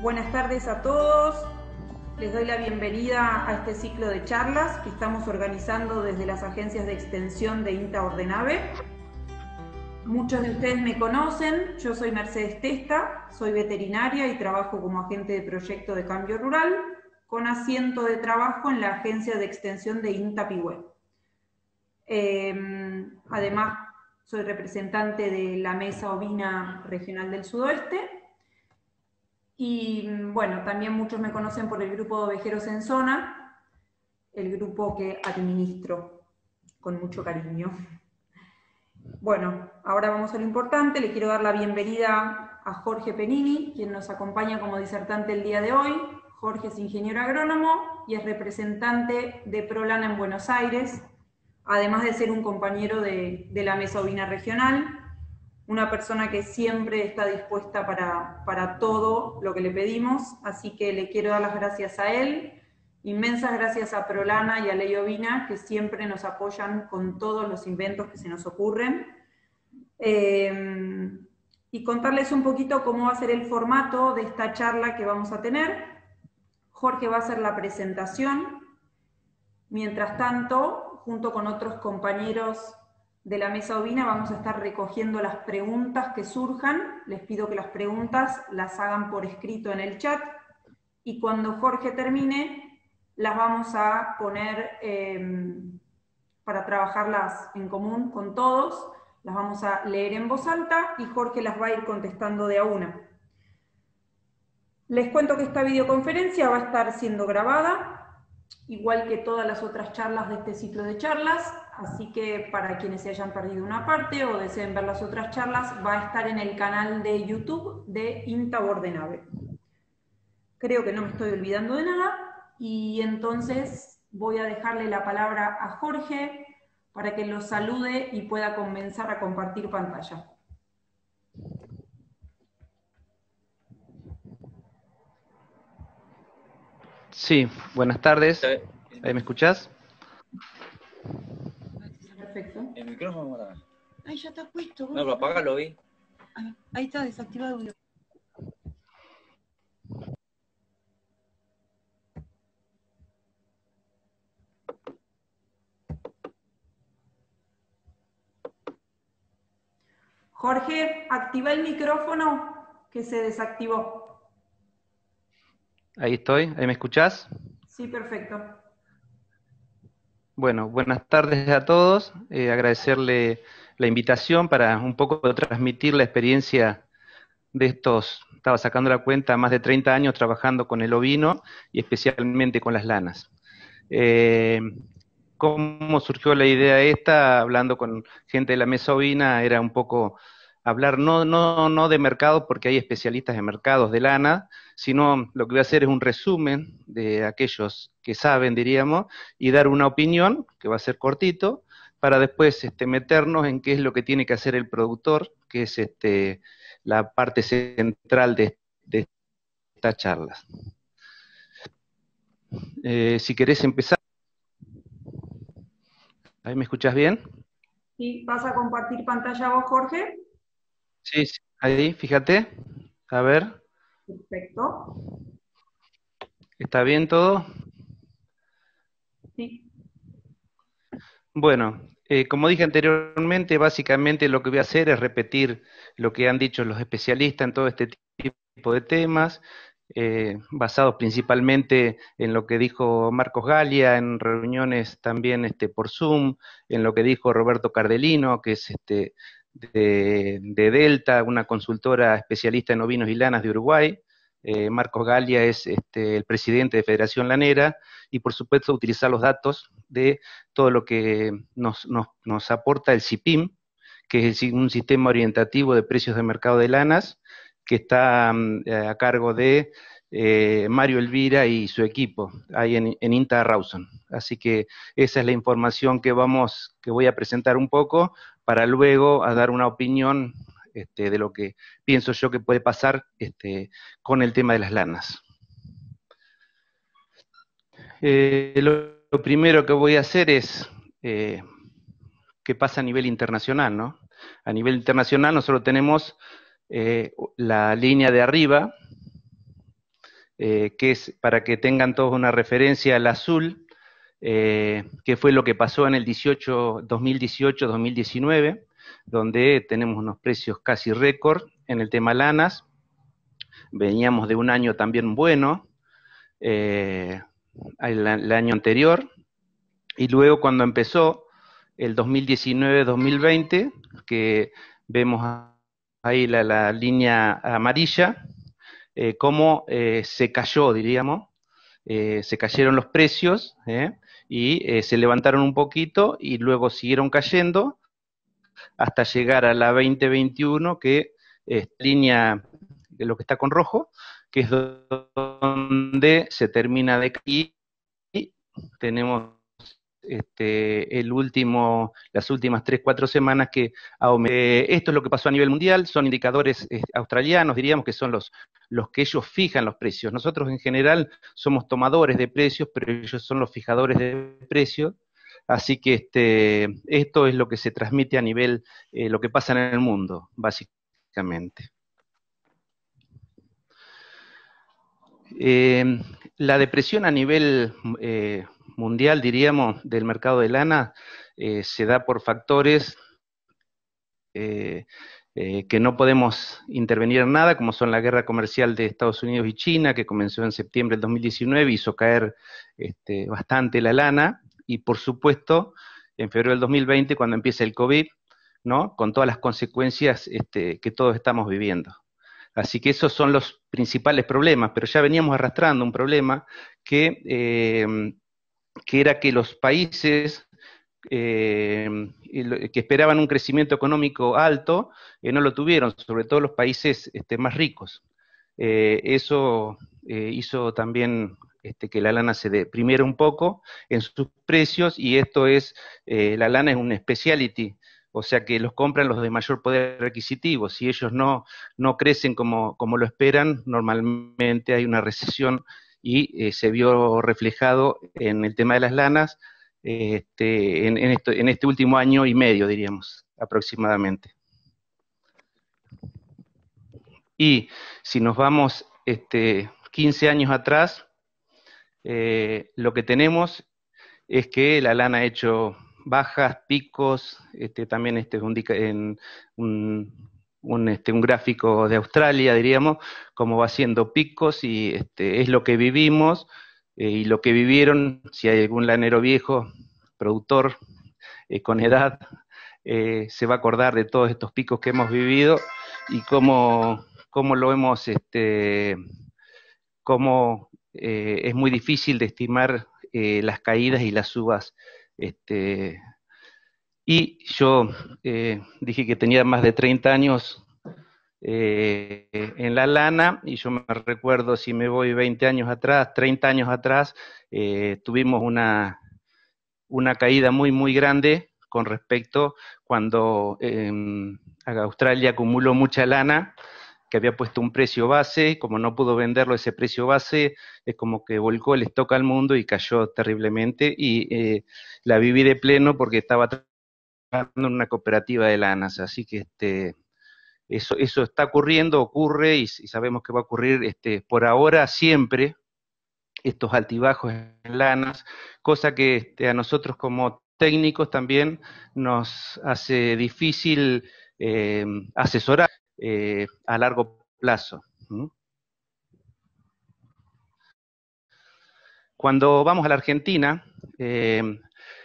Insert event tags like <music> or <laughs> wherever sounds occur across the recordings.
Buenas tardes a todos. Les doy la bienvenida a este ciclo de charlas que estamos organizando desde las agencias de extensión de INTA Ordenave. Muchos de ustedes me conocen, yo soy Mercedes Testa, soy veterinaria y trabajo como agente de proyecto de cambio rural, con asiento de trabajo en la agencia de extensión de INTA Pihue. Em, además, soy representante de la Mesa Ovina Regional del Sudoeste y mm, bueno, también muchos me conocen por el grupo de Ovejeros en Zona, el grupo que administro con mucho cariño. Bueno, ahora vamos a lo importante. Le quiero dar la bienvenida a Jorge Penini, quien nos acompaña como disertante el día de hoy. Jorge es ingeniero agrónomo y es representante de Prolana en Buenos Aires, además de ser un compañero de, de la mesa ovina regional una persona que siempre está dispuesta para, todo lo que le pedimos, así que le quiero dar las gracias a él, Inmensas gracias a Prolana y a Leyovina que siempre nos apoyan con todos los inventos que se nos ocurren. Eh, y contarles un poquito cómo va a ser el formato de esta charla que vamos a tener. Jorge va a hacer la presentación. Mientras tanto, junto con otros compañeros de la mesa ovina vamos a estar recogiendo las preguntas que surjan. Les pido que las preguntas las hagan por escrito en el chat y cuando Jorge termine las vamos a poner em, para trabajarlas en común con todos. Las vamos a leer en voz alta y Jorge las va a ir contestando de a una. Les cuento que esta videoconferencia va a estar siendo grabada, igual que todas las otras charlas de este ciclo de charlas así que para quienes se hayan perdido una parte o deseen ver las otras charlas, va a estar en el canal de YouTube de INTA Bordenave. Creo que no me estoy olvidando de nada y entonces voy a dejarle la palabra a Jorge para que lo salude y pueda comenzar a compartir pantalla. Sí, buenas tardes. Eh, me escuchás? Perfecto. El micrófono Ahí ya está puesto. No, pero lo vi. Ah, ahí está desactivado Jorge, activa el micrófono que se desactivó. Ahí estoy, ¿ahí me escuchás? Sí, perfecto. Bueno, buenas tardes a todos. Eh, agradecerle la invitación para un poco transmitir la experiencia de estos, estaba sacando la cuenta, más de 30 años trabajando con el ovino y especialmente con las lanas. Eh, ¿Cómo surgió la idea esta? Hablando con gente de la mesa ovina, era un poco hablar no, no, de mercado, porque hay especialistas en mercados de lana, sino lo que voy a hacer es un resumen de aquellos que saben, diríamos, y dar una opinión, que va a ser cortito, para después este, meternos en qué es lo que tiene que hacer el productor, que es este, la parte central de, esta charla. Eh, si querés empezar. ¿Ahí me escuchás bien? Sí, ¿vas a compartir pantalla vos, Jorge? Sí, sí, ahí, fíjate. A ver. Perfecto. ¿Está bien todo? Sí. Bueno, eh, como dije anteriormente, básicamente lo que voy a hacer es repetir lo que han dicho los especialistas en todo este tipo de temas, eh, basados principalmente en lo que dijo Marcos Galia en reuniones también este, por Zoom, en lo que dijo Roberto Cardelino, que es este, de, Delta, una consultora especialista en ovinos y lanas de Uruguay. Eh, Marcos Galia es este, el presidente de Federación Lanera y por supuesto utilizar los datos de todo lo que nos, aporta el CIPIM, que es un sistema orientativo de precios de mercado de lanas que está mm, eh, a cargo de eh, Mario Elvira y su equipo ahí en, INTA Rawson. Así que esa es la información que vamos, que voy a presentar un poco para luego dar una opinión este, de lo que pienso yo que puede pasar este, con el tema de las lanas. Eh, lo, primero que voy a hacer es eh, qué pasa a nivel internacional, ¿no? A nivel internacional nosotros tenemos la línea de arriba, eh, que es, para que tengan todos una referencia, al azul, eh, que fue lo que pasó en el 2018-2019, donde tenemos unos precios casi récord en el tema lanas. Veníamos de un año también bueno, eh, el, año anterior, y luego cuando empezó el 2019-2020, que vemos ahí la, línea amarilla, eh, cómo eh, se cayó, diríamos, eh, se cayeron los precios y se levantaron un poquito y luego siguieron cayendo hasta llegar a la 2021 que es línea, de lo que está con rojo, que es donde se termina de caer y tenemos este, el último, las últimas tres, cuatro semanas que esto es lo que pasó a nivel mundial, son indicadores eh, australianos, diríamos que son los, los que ellos fijan los precios. Nosotros en general somos tomadores de precios, pero ellos son los fijadores de precios. Así que este, esto es lo que se transmite a nivel, eh, lo que pasa en el mundo, básicamente. Eh, la depresión a nivel mundial, diríamos, del mercado de lana eh, se da por factores eh, eh, que no podemos intervenir en nada, como son la guerra comercial de Estados Unidos y China, que comenzó en septiembre del 2019, hizo caer este, bastante la lana, y por supuesto, en febrero del 2020, cuando empieza el COVID, ¿no? con todas las consecuencias este, que todos estamos viviendo. Así que esos son los principales problemas, pero ya veníamos arrastrando un problema que que era que los países eh, que esperaban un crecimiento económico alto eh, no lo tuvieron, sobre todo los países este, más ricos. Eh, eso hizo también este, que la lana se deprimiera un poco en sus precios y esto es, la lana es un speciality, o sea que los compran los de mayor poder adquisitivo. Si ellos no, no crecen como, como lo esperan, normalmente hay una recesión y eh, se vio reflejado en el tema de las lanas este, en, este último año y medio, diríamos, aproximadamente. Y si nos vamos 15 este, años atrás, eh, lo que tenemos es que la lana ha hecho bajas, picos, este, también este es un, un, este, un gráfico de Australia, diríamos, cómo va haciendo picos y este, es lo que vivimos eh, y lo que vivieron, si hay algún lanero viejo, productor, eh, con edad, eh, se va a acordar de todos estos picos que hemos vivido y cómo, cómo lo hemos, este, cómo es muy difícil de estimar las caídas y las subas este, y yo eh, dije que tenía más de 30 años eh, en la lana, y yo me recuerdo, si me voy 20 años atrás, 30 años atrás, eh, tuvimos una, una caída muy, muy grande con respecto cuando em, Australia acumuló mucha lana, que había puesto un precio base, como no pudo venderlo ese precio base, es como que volcó el stock al mundo y cayó terriblemente y la viví de pleno porque estaba en una cooperativa de lanas. Así que este, eso, está ocurriendo, ocurre y, sabemos que va a ocurrir este, por ahora siempre estos altibajos en lanas, cosa que este, a nosotros como técnicos también nos hace difícil eh, asesorar eh, a largo plazo. Cuando vamos a la Argentina, eh,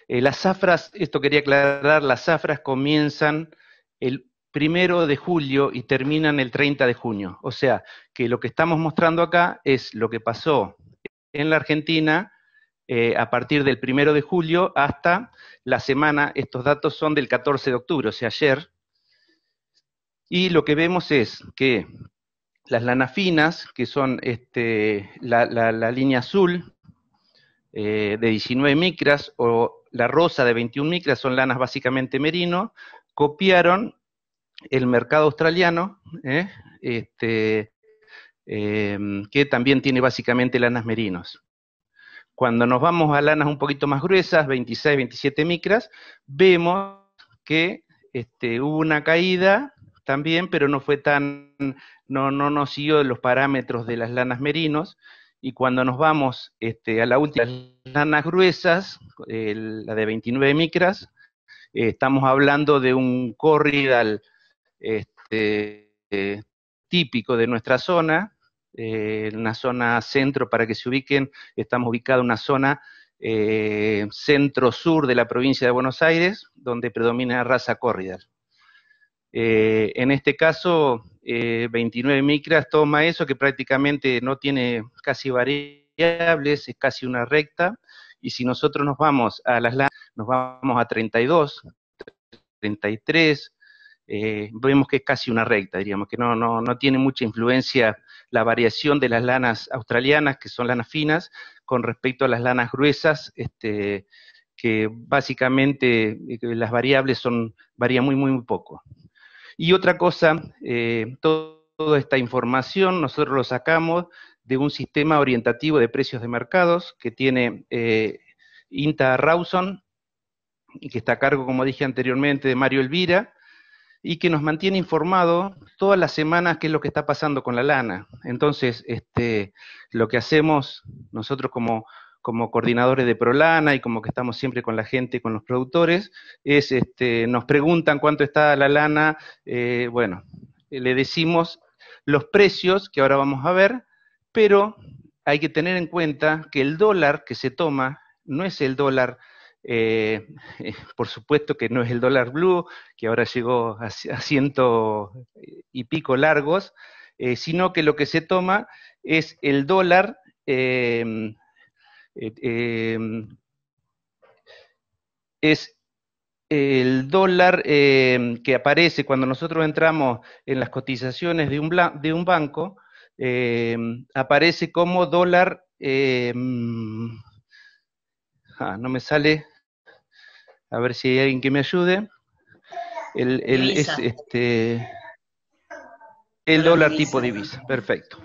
eh, las zafras, esto quería aclarar, las zafras comienzan el primero de julio y terminan el 30 de junio. O sea, que lo que estamos mostrando acá es lo que pasó en la Argentina eh, a partir del primero de julio hasta la semana, estos datos son del 14 de octubre, o sea, ayer. Y lo que vemos es que las finas, que son este, la línea azul, eh, de 19 micras o la rosa de 21 micras, son lanas básicamente merino, copiaron el mercado australiano, eh, este, eh, que también tiene básicamente lanas merinos. Cuando nos vamos a lanas un poquito más gruesas, 26, 27 micras, vemos que este, hubo una caída también, pero no fue tan, no, no, siguió los parámetros de las lanas merinos, y cuando nos vamos este, a la última, las gruesas, la de 29 micras, eh, estamos hablando de un corridal este, eh, típico de nuestra zona, eh, una zona centro, para que se ubiquen, estamos ubicados en una zona centro-sur de la provincia de Buenos Aires, donde predomina raza corridal. Eh, en este caso, 29 eh, micras toma eso que prácticamente no tiene casi variables, es casi una recta, y si nosotros nos vamos a las lanas, nos vamos a 32, 33, eh, vemos que es casi una recta, diríamos, que no, no, no tiene mucha influencia la variación de las lanas australianas, que son lanas finas, con respecto a las lanas gruesas, este, que básicamente las variables son, varían muy, muy, muy poco. Y otra cosa, eh, toda esta información nosotros lo sacamos de un sistema orientativo de precios de mercados que tiene eh, INTA Rawson, y que está a cargo, como dije anteriormente, de Mario Elvira, y que nos mantiene informado todas las semanas qué es lo que está pasando con la lana. Entonces, este, lo que hacemos nosotros como como coordinadores de Prolana y como que estamos siempre con la gente, con los productores, es, este, nos preguntan cuánto está la lana, eh, bueno, le decimos los precios que ahora vamos a ver, pero hay que tener en cuenta que el dólar que se toma no es el dólar, eh, eh, por supuesto que no es el dólar blue, que ahora llegó a ciento y pico largos, sino que lo que se toma es el dólar eh, eh, es el dólar eh, que aparece cuando nosotros entramos en las cotizaciones de un, banco, aparece como dólar, ah, no me sale, a ver si hay alguien que me ayude, el, este, el dólar tipo divisa, perfecto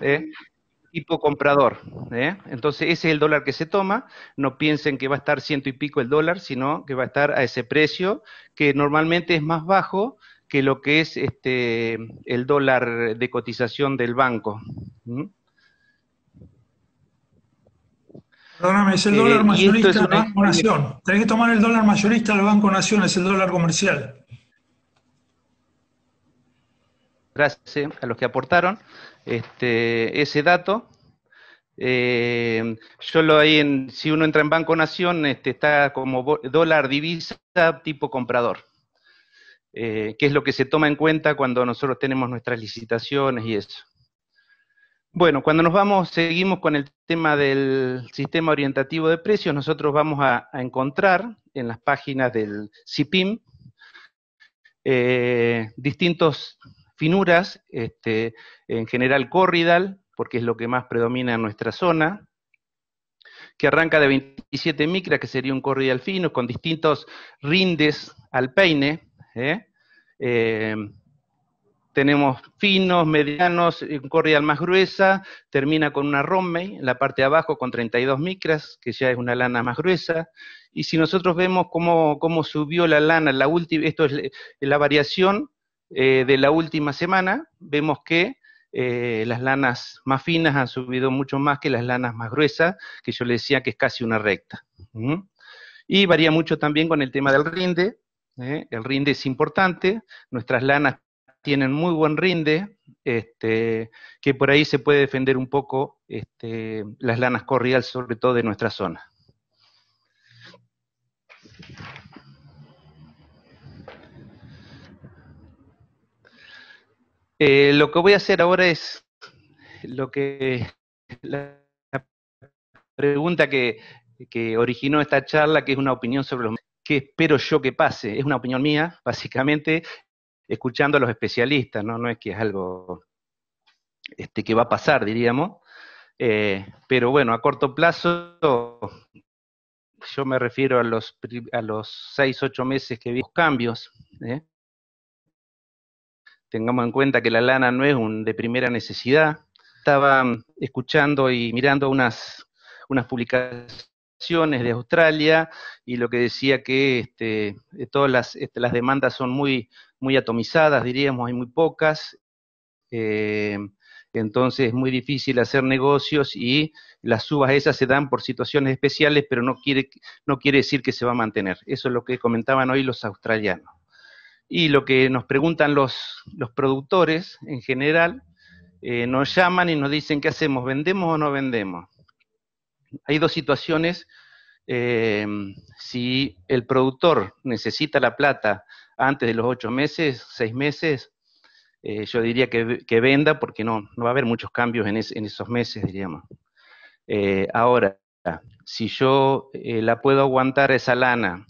tipo comprador. ¿eh? Entonces, ese es el dólar que se toma. No piensen que va a estar ciento y pico el dólar, sino que va a estar a ese precio, que normalmente es más bajo que lo que es este el dólar de cotización del banco. Perdóname, es el eh, dólar mayorista del Banco Nación. Tenés que tomar el dólar mayorista del Banco Nación, es el dólar comercial. Gracias eh, a los que aportaron. Este, ese dato. yo eh, lo hay en, si uno entra en Banco Nación, este, está como dólar divisa tipo comprador, eh, que es lo que se toma en cuenta cuando nosotros tenemos nuestras licitaciones y eso. Bueno, cuando nos vamos, seguimos con el tema del sistema orientativo de precios, nosotros vamos a, encontrar en las páginas del CIPIM eh, distintos finuras, este, en general corridal, porque es lo que más predomina en nuestra zona, que arranca de 27 micras, que sería un corridal fino, con distintos rindes al peine. ¿eh? Eh, tenemos finos, medianos, un corridal más gruesa, termina con una romme, en la parte de abajo con 32 micras, que ya es una lana más gruesa. Y si nosotros vemos cómo, cómo subió la lana, la última, esto es la variación eh, de la última semana, vemos que eh, las lanas más finas han subido mucho más que las lanas más gruesas, que yo le decía que es casi una recta. Y varía mucho también con el tema del rinde. ¿eh? El rinde es importante. Nuestras lanas tienen muy buen rinde, este, que por ahí se puede defender un poco este, las lanas corriales, sobre todo de nuestra zona. Eh, lo que voy a hacer ahora es lo que la pregunta que, originó esta charla, que es una opinión sobre los que espero yo que pase. Es una opinión mía, básicamente, escuchando a los especialistas, no, no es que es algo este, que va a pasar, diríamos. Eh, pero bueno, a corto plazo, yo me refiero a los, a los seis, ocho meses que vi los cambios. ¿eh? Tengamos en cuenta que la lana no es un de primera necesidad. Estaba escuchando y mirando unas, unas publicaciones de Australia y lo que decía que este, eh, todas las, este, las demandas son muy, muy atomizadas, diríamos, hay muy pocas. Eh, entonces es muy difícil hacer negocios y las subas esas se dan por situaciones especiales, pero no quiere, no quiere decir que se va a mantener. Eso es lo que comentaban hoy los australianos. Y lo que nos preguntan los, los productores en general, eh, nos llaman y nos dicen, ¿qué hacemos? ¿Vendemos o no vendemos? Hay dos situaciones. Eh, si el productor necesita la plata antes de los ocho meses, seis meses, eh, yo diría que, venda porque no, no va a haber muchos cambios en, en esos meses, diríamos. ahora, si yo la puedo aguantar esa lana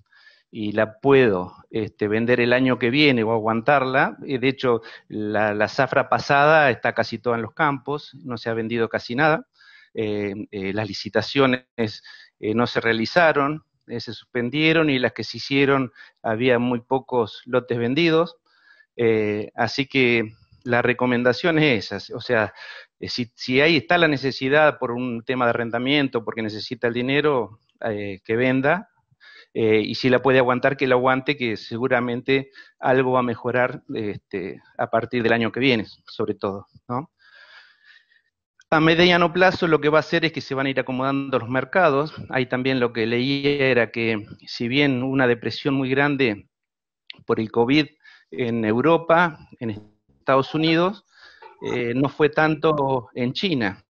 y la puedo este, vender el año que viene o aguantarla. Eh, de hecho, la, la, zafra pasada está casi toda en los campos, no se ha vendido casi nada. Eh, eh, las licitaciones no se realizaron, se suspendieron y las que se hicieron había muy pocos lotes vendidos. así que la recomendación es esa, o sea, si, si, ahí está la necesidad por un tema de arrendamiento, porque necesita el dinero que venda, eh, y si la puede aguantar, que la aguante, que seguramente algo va a mejorar este, a partir del año que viene, sobre todo. ¿no? A mediano plazo lo que va a hacer es que se van a ir acomodando los mercados. Ahí también lo que leí era que si bien una depresión muy grande por el COVID en Europa, en Estados Unidos, eh, no fue tanto en China.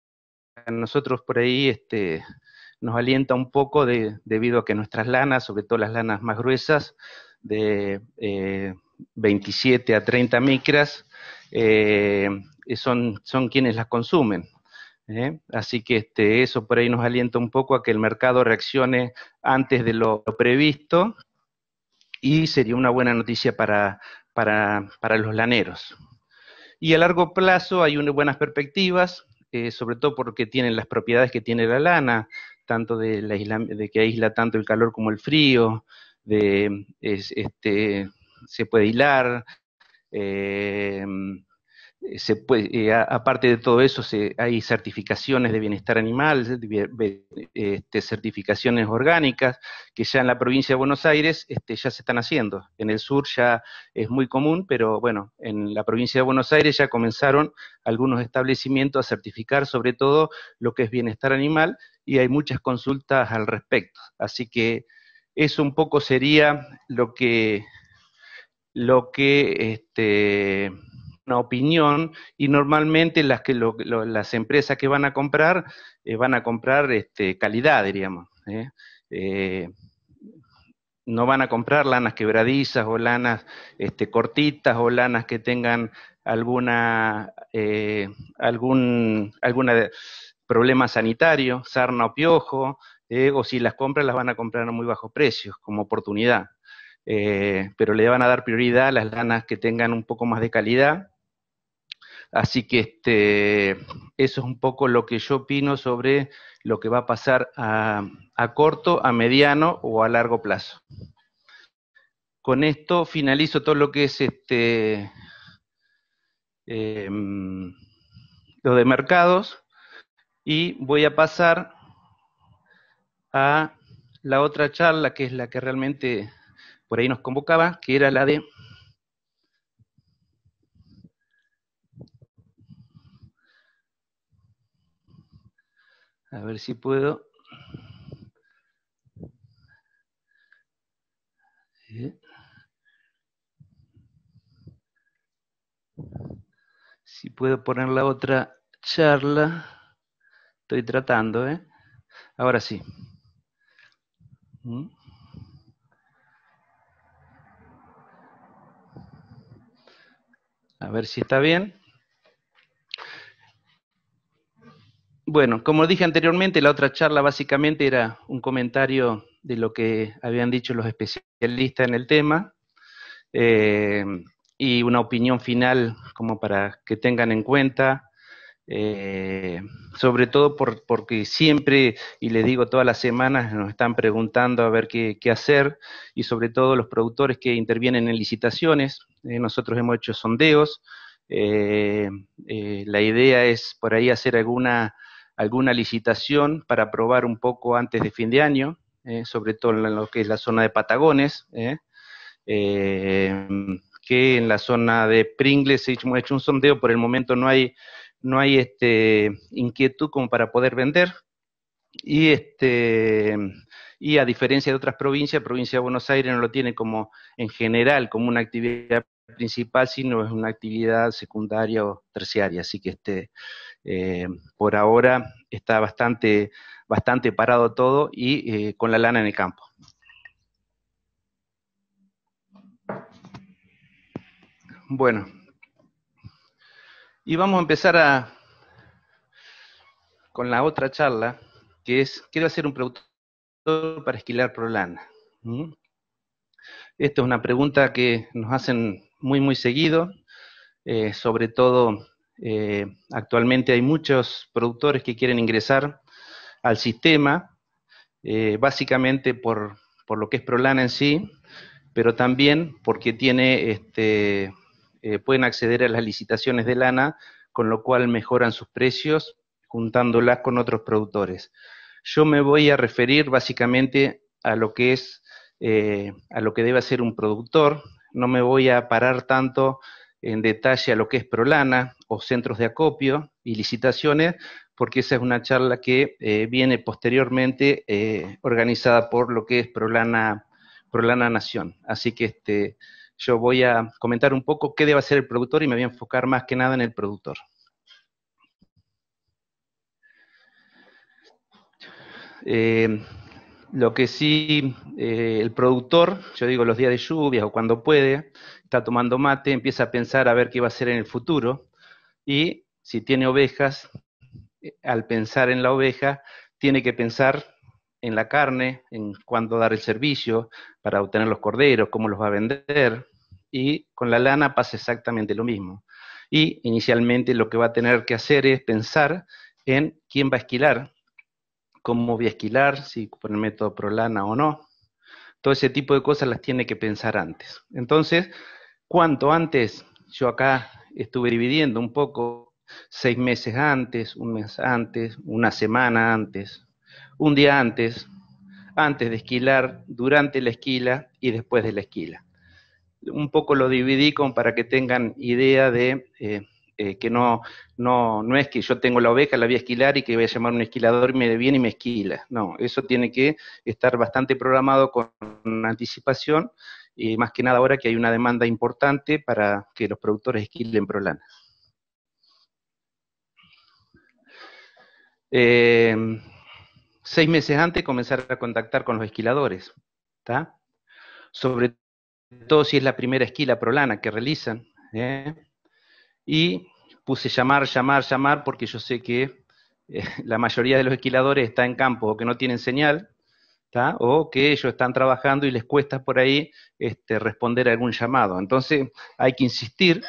Nosotros por ahí este, nos alienta un poco debido a que nuestras lanas, sobre todo las lanas más gruesas, de 27 eh, a 30 micras, eh, son, quienes las consumen. ¿eh? Así que este, eso por ahí nos alienta un poco a que el mercado reaccione antes de lo, previsto y sería una buena noticia para, los laneros. Y a largo plazo hay unas buenas perspectivas, sobre todo porque tienen las propiedades que tiene la lana, tanto de, la isla, de que aísla tanto el calor como el frío, de este, se puede hilar, eh, eh, puede, eh, aparte de todo eso, hay certificaciones de bienestar animal, este, certificaciones orgánicas, que ya en la provincia de Buenos Aires este, ya se están haciendo. En el sur ya es muy común, pero bueno, en la provincia de Buenos Aires ya comenzaron algunos establecimientos a certificar sobre todo lo que es bienestar animal y hay muchas consultas al respecto. Así que eso un poco sería lo que, lo que este, una opinión y normalmente las, que las empresas que van a comprar eh, van a comprar este, calidad, diríamos. ¿eh? Eh, no van a comprar lanas quebradizas o lanas este, cortitas o lanas que tengan alguna, algún problema sanitario, sarna o piojo, o si las compran las van a comprar a muy bajos precios como oportunidad. pero le van a dar prioridad a las lanas que tengan un poco más de calidad Así que este, eso es un poco lo que yo opino sobre lo que va a pasar a, corto, a mediano o a largo plazo. Con esto finalizo todo lo que es este, em, lo de mercados y voy a pasar a la otra charla que es la que realmente por ahí nos convocaba, que era la de A ver si puedo. Si puedo poner la otra charla. Estoy tratando, ¿eh? Ahora sí. ¿Mm? A ver si está bien. Bueno, como dije anteriormente, la otra charla básicamente era un comentario de lo que habían dicho los especialistas en el tema eh, y una opinión final como para que tengan en cuenta, eh, sobre todo porque siempre, y les digo todas las semanas, nos están preguntando a ver qué, hacer y sobre todo los productores que intervienen en licitaciones. Eh, nosotros hemos hecho sondeos. la idea es por ahí hacer alguna alguna licitación para probar un poco antes de fin de año, eh, sobre todo en lo que es la zona de Patagones, eh, eh, que en la zona de Pringles hemos hecho un sondeo, por el momento no hay, no hay este, inquietud como para poder vender. Y, este, y a diferencia de otras provincias, provincia de Buenos Aires no lo tiene como en general como una actividad principal, sino es una actividad secundaria o terciaria, así que este, eh, por ahora está bastante, bastante parado todo y eh, con la lana en el campo. Bueno, y vamos a empezar a, con la otra charla, que es, quiero hacer un productor para esquilar pro lana? Esta es una pregunta que nos hacen muy, muy seguido. Eh, sobre todo, eh, actualmente hay muchos productores que quieren ingresar al sistema, eh, básicamente por, lo que es ProLana en sí, pero también porque tiene, este, pueden acceder a las licitaciones de lana, con lo cual mejoran sus precios juntándolas con otros productores. Yo me voy a referir básicamente a lo que es a lo que debe hacer un productor no me voy a parar tanto en detalle a lo que es Prolana o centros de acopio y licitaciones, porque esa es una charla que eh, viene posteriormente eh, organizada por lo que es Prolana, Prolana Nación. Así que este, yo voy a comentar un poco qué debe hacer el productor y me voy a enfocar más que nada en el productor. Eh, lo que sí, eh, el productor, yo digo los días de lluvias o cuando puede, está tomando mate, empieza a pensar a ver qué va a hacer en el futuro y si tiene ovejas, eh, al pensar en la oveja, tiene que pensar en la carne, en cuándo dar el servicio para obtener los corderos, cómo los va a vender y con la lana pasa exactamente lo mismo. Y inicialmente lo que va a tener que hacer es pensar en quién va a esquilar cómo voy a esquilar, si con el método Prolana o no. Todo ese tipo de cosas las tiene que pensar antes. Entonces, cuanto antes, yo acá estuve dividiendo un poco, seis meses antes, un mes antes, una semana antes, un día antes, antes de esquilar, durante la esquila y después de la esquila. Un poco lo dividí con para que tengan idea de eh, eh, que no, no, es que yo tengo la oveja, la voy a esquilar y que voy a llamar un esquilador y me viene y me esquila. No, eso tiene que estar bastante programado con anticipación, y más que nada ahora que hay una demanda importante para que los productores esquilen prolana. Em, seis meses antes comenzar a contactar con los esquiladores, ¿está? sobre todo si es la primera esquila prolana que realizan. ¿eh? Y puse llamar, llamar, llamar, porque yo sé que eh, <laughs> la mayoría de los esquiladores está en campo o que no tienen señal, o que ellos están trabajando y les cuesta por ahí este, responder a algún llamado. Entonces hay que insistir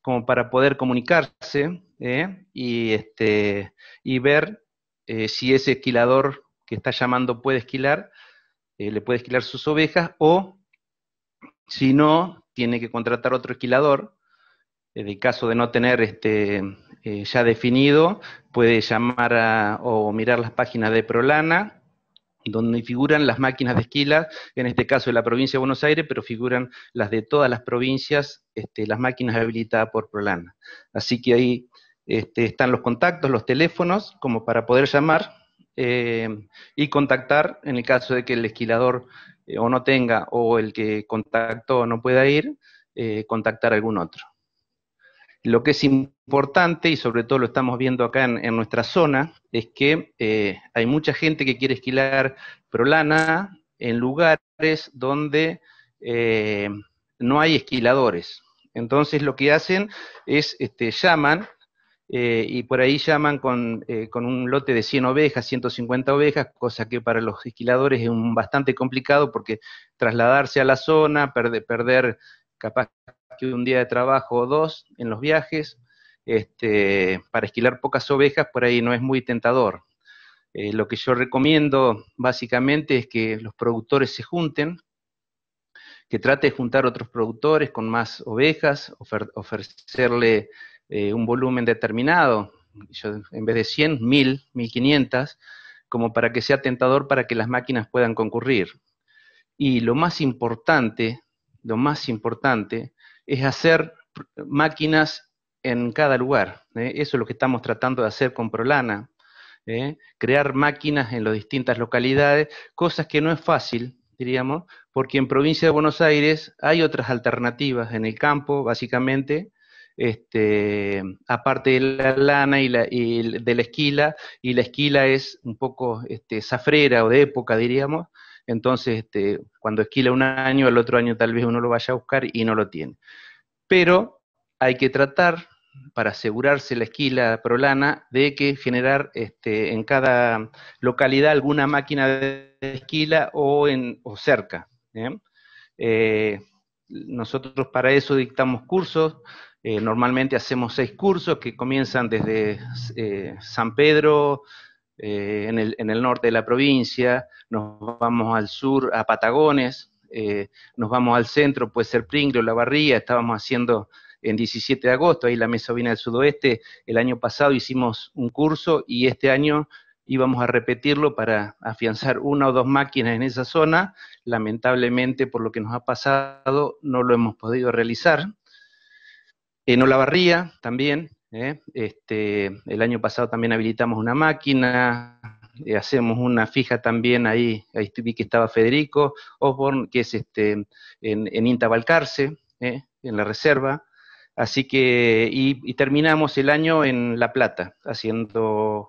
como para poder comunicarse ¿eh? y, este, y ver eh, si ese esquilador que está llamando puede esquilar, le puede esquilar sus ovejas, o si no, tiene que contratar otro esquilador en el caso de no tener este, eh, ya definido, puede llamar o mirar las páginas de Prolana, donde figuran las máquinas de esquila, en este caso de la provincia de Buenos Aires, pero figuran las de todas las provincias, este, las máquinas habilitadas por Prolana. Así que ahí este, están los contactos, los teléfonos, como para poder llamar eh, y contactar en el caso de que el esquilador eh, o no tenga o el que contactó no pueda ir, contactar a algún otro. Lo que es importante, y sobre todo lo estamos viendo acá en, nuestra zona, es que eh, hay mucha gente que quiere esquilar prolana en lugares donde eh, no hay esquiladores. Entonces lo que hacen es, este, llaman, eh, y por ahí llaman con, con, un lote de 100 ovejas, 150 ovejas, cosa que para los esquiladores es un, bastante complicado porque trasladarse a la zona, perder, perder capaz un día de trabajo o dos en los viajes, este, para esquilar pocas ovejas por ahí no es muy tentador. Eh, lo que yo recomiendo básicamente es que los productores se junten, que trate de juntar otros productores con más ovejas, ofrecerle eh, un volumen determinado, en vez de 100, 1000, 1500, como para que sea tentador para que las máquinas puedan concurrir. Y lo más importante, lo más importante es hacer máquinas en cada lugar. ¿eh? Eso es lo que estamos tratando de hacer con Prolana, ¿eh? crear máquinas en las distintas localidades, cosas que no es fácil, diríamos, porque en provincia de Buenos Aires hay otras alternativas en el campo, básicamente, este, aparte de la lana y, y de la esquila, y la esquila es un poco este, safrera o de época, diríamos, entonces, este, cuando esquila un año, el otro año tal vez uno lo vaya a buscar y no lo tiene. Pero hay que tratar, para asegurarse la esquila prolana, de que generar este, en cada localidad alguna máquina de esquila o, en, o cerca. Eh, nosotros para eso dictamos cursos, eh, normalmente hacemos seis cursos que comienzan desde eh, San Pedro, eh, en, el, norte de la provincia, nos vamos al sur a Patagones, eh, nos vamos al centro, puede ser o La Barría, estábamos haciendo en 17 de agosto, ahí la Mesa Ovina del Sudoeste, el año pasado hicimos un curso y este año íbamos a repetirlo para afianzar una o dos máquinas en esa zona, lamentablemente por lo que nos ha pasado no lo hemos podido realizar. En Olavarría también ¿eh? Este, el año pasado también habilitamos una máquina, eh, hacemos una fija también ahí, ahí vi que estaba Federico Osborne, que es este, en, en Intabalcarce, ¿eh? en la reserva. Así que, y, terminamos el año en La Plata, haciendo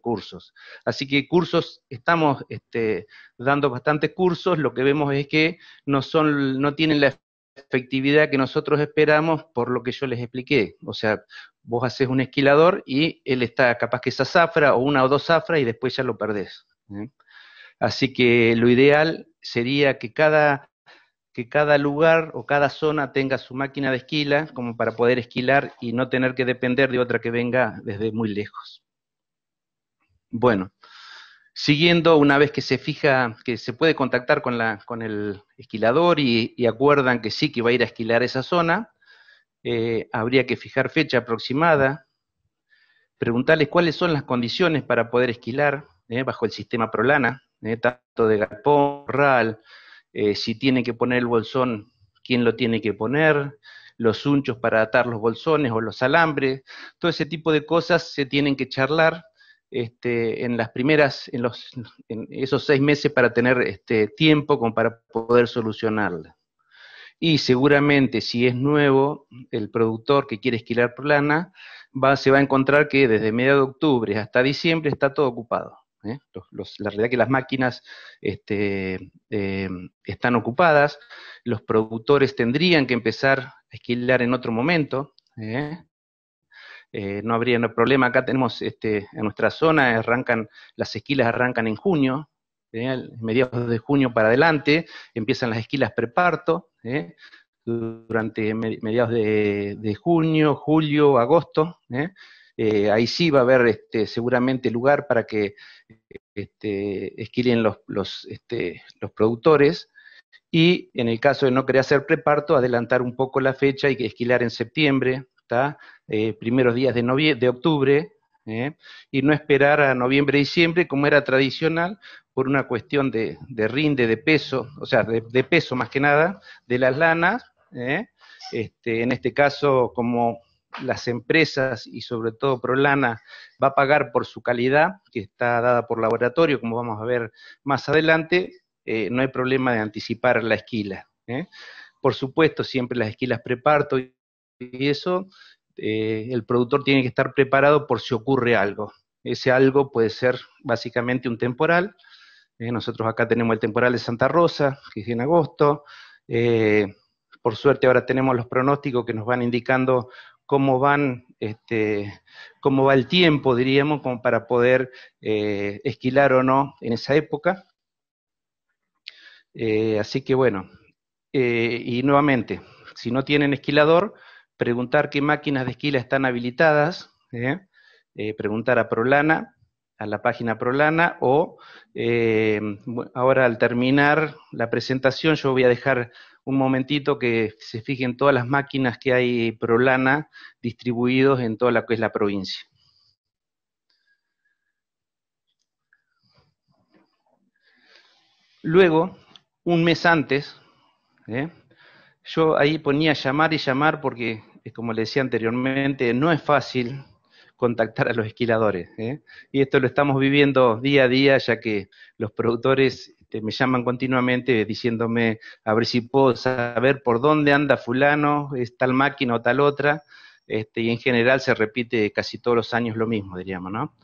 cursos. Así que cursos, estamos este, dando bastantes cursos, lo que vemos es que no, son, no tienen la efectividad que nosotros esperamos por lo que yo les expliqué. O sea, vos haces un esquilador y él está capaz que esa zafra o una o dos zafras y después ya lo perdés. Así que lo ideal sería que cada, que cada lugar o cada zona tenga su máquina de esquila como para poder esquilar y no tener que depender de otra que venga desde muy lejos. Bueno, siguiendo una vez que se fija, que se puede contactar con, el esquilador y, acuerdan que sí que va a ir a esquilar esa zona, eh, habría que fijar fecha aproximada, preguntarles cuáles son las condiciones para poder esquilar eh, bajo el sistema Prolana, eh, tanto de galpón, RAL, si tienen que poner el bolsón, quién lo tiene que poner, los unchos para atar los bolsones o los alambres, todo ese tipo de cosas se tienen que charlar este, en las primeras, en, los, en esos seis meses para tener este, tiempo como para poder solucionarla. Y seguramente si es nuevo, el productor que quiere esquilar plana va, se va a encontrar que desde mediados de octubre hasta diciembre está todo ocupado. ¿eh? la realidad es que las máquinas este, eh, están ocupadas, los productores tendrían que empezar a esquilar en otro momento. ¿eh? Eh, no habría problema. Acá tenemos, este, en nuestra zona, arrancan, las esquilas arrancan en junio, ¿eh? mediados de junio para adelante, empiezan las esquilas preparto, ¿eh? durante mediados de, junio, julio, agosto. ahí sí va a haber este, seguramente lugar para que este, esquilen los, este, los productores y en el caso de no querer hacer preparto, adelantar un poco la fecha y esquilar en septiembre, eh, primeros días de, de octubre ¿eh? y no esperar a noviembre y diciembre como era tradicional por una cuestión de, rinde, de peso, o sea, de, peso más que nada, de las lanas. ¿eh? Este, en este caso, como las empresas y sobre todo Prolana va a pagar por su calidad, que está dada por laboratorio, como vamos a ver más adelante, no hay problema de anticipar la esquila. Por supuesto, siempre las esquilas preparto y eso, eh, el productor tiene que estar preparado por si ocurre algo. Ese algo puede ser básicamente un temporal. Eh, nosotros acá tenemos el temporal de Santa Rosa, que es en agosto. Eh, por suerte ahora tenemos los pronósticos que nos van indicando cómo van, este, cómo va el tiempo, diríamos, como para poder esquilar o no en esa época. así que bueno, y nuevamente, si no tienen esquilador, preguntar qué máquinas de esquila están habilitadas, ¿eh? Eh, preguntar a Prolana, a la página Prolana, o eh, ahora al terminar la presentación yo voy a dejar un momentito que se fijen todas las máquinas que hay Prolana distribuidos en toda la que es la provincia. Luego, un mes antes, yo ahí ponía llamar y llamar porque como le decía anteriormente, no es fácil contactar a los esquiladores. ¿eh? Y esto lo estamos viviendo día a día, ya que los productores este, me llaman continuamente diciéndome a ver si puedo saber por dónde anda fulano, es tal máquina o tal otra, este, y en general se repite casi todos los años lo mismo, diríamos, ¿no?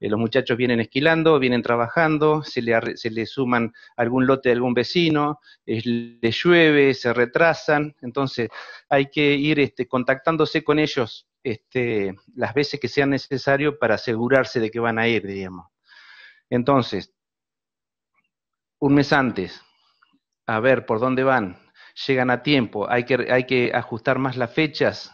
Eh, los muchachos vienen esquilando, vienen trabajando, se le, suman algún lote de algún vecino, les le llueve, se retrasan, entonces hay que ir este, contactándose con ellos este, las veces que sea necesario para asegurarse de que van a ir, digamos. Entonces, un mes antes, a ver por dónde van, llegan a tiempo, hay que, hay que ajustar más las fechas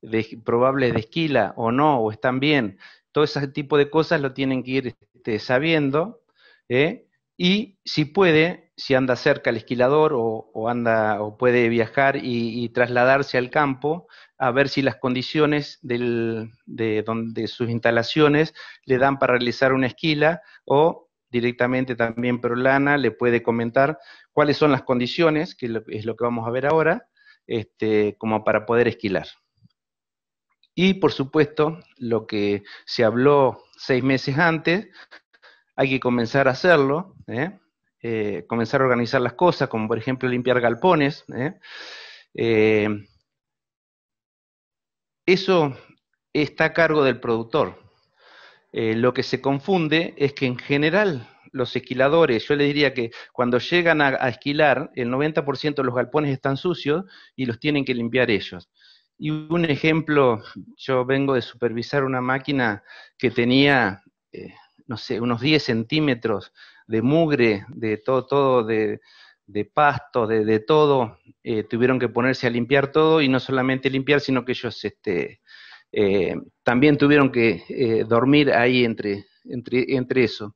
de, probables de esquila o no, o están bien, todo ese tipo de cosas lo tienen que ir este, sabiendo. ¿eh? Y si puede, si anda cerca el esquilador o, anda o puede viajar y, trasladarse al campo, a ver si las condiciones de donde sus instalaciones le dan para realizar una esquila o directamente también Perolana le puede comentar cuáles son las condiciones, que es lo que vamos a ver ahora, este, como para poder esquilar. Y por supuesto, lo que se habló seis meses antes, hay que comenzar a hacerlo, ¿eh? Eh, comenzar a organizar las cosas, como por ejemplo limpiar galpones. ¿eh? eso está a cargo del productor. lo que se confunde es que en general los esquiladores, yo les diría que cuando llegan a, a esquilar, el 90% de los galpones están sucios y los tienen que limpiar ellos. Y un ejemplo, yo vengo de supervisar una máquina que tenía, eh, no sé, unos 10 centímetros de mugre, de todo, todo, de, pasto, de, todo. Eh, tuvieron que ponerse a limpiar todo y no solamente limpiar, sino que ellos este, eh, también tuvieron que dormir ahí entre, entre eso.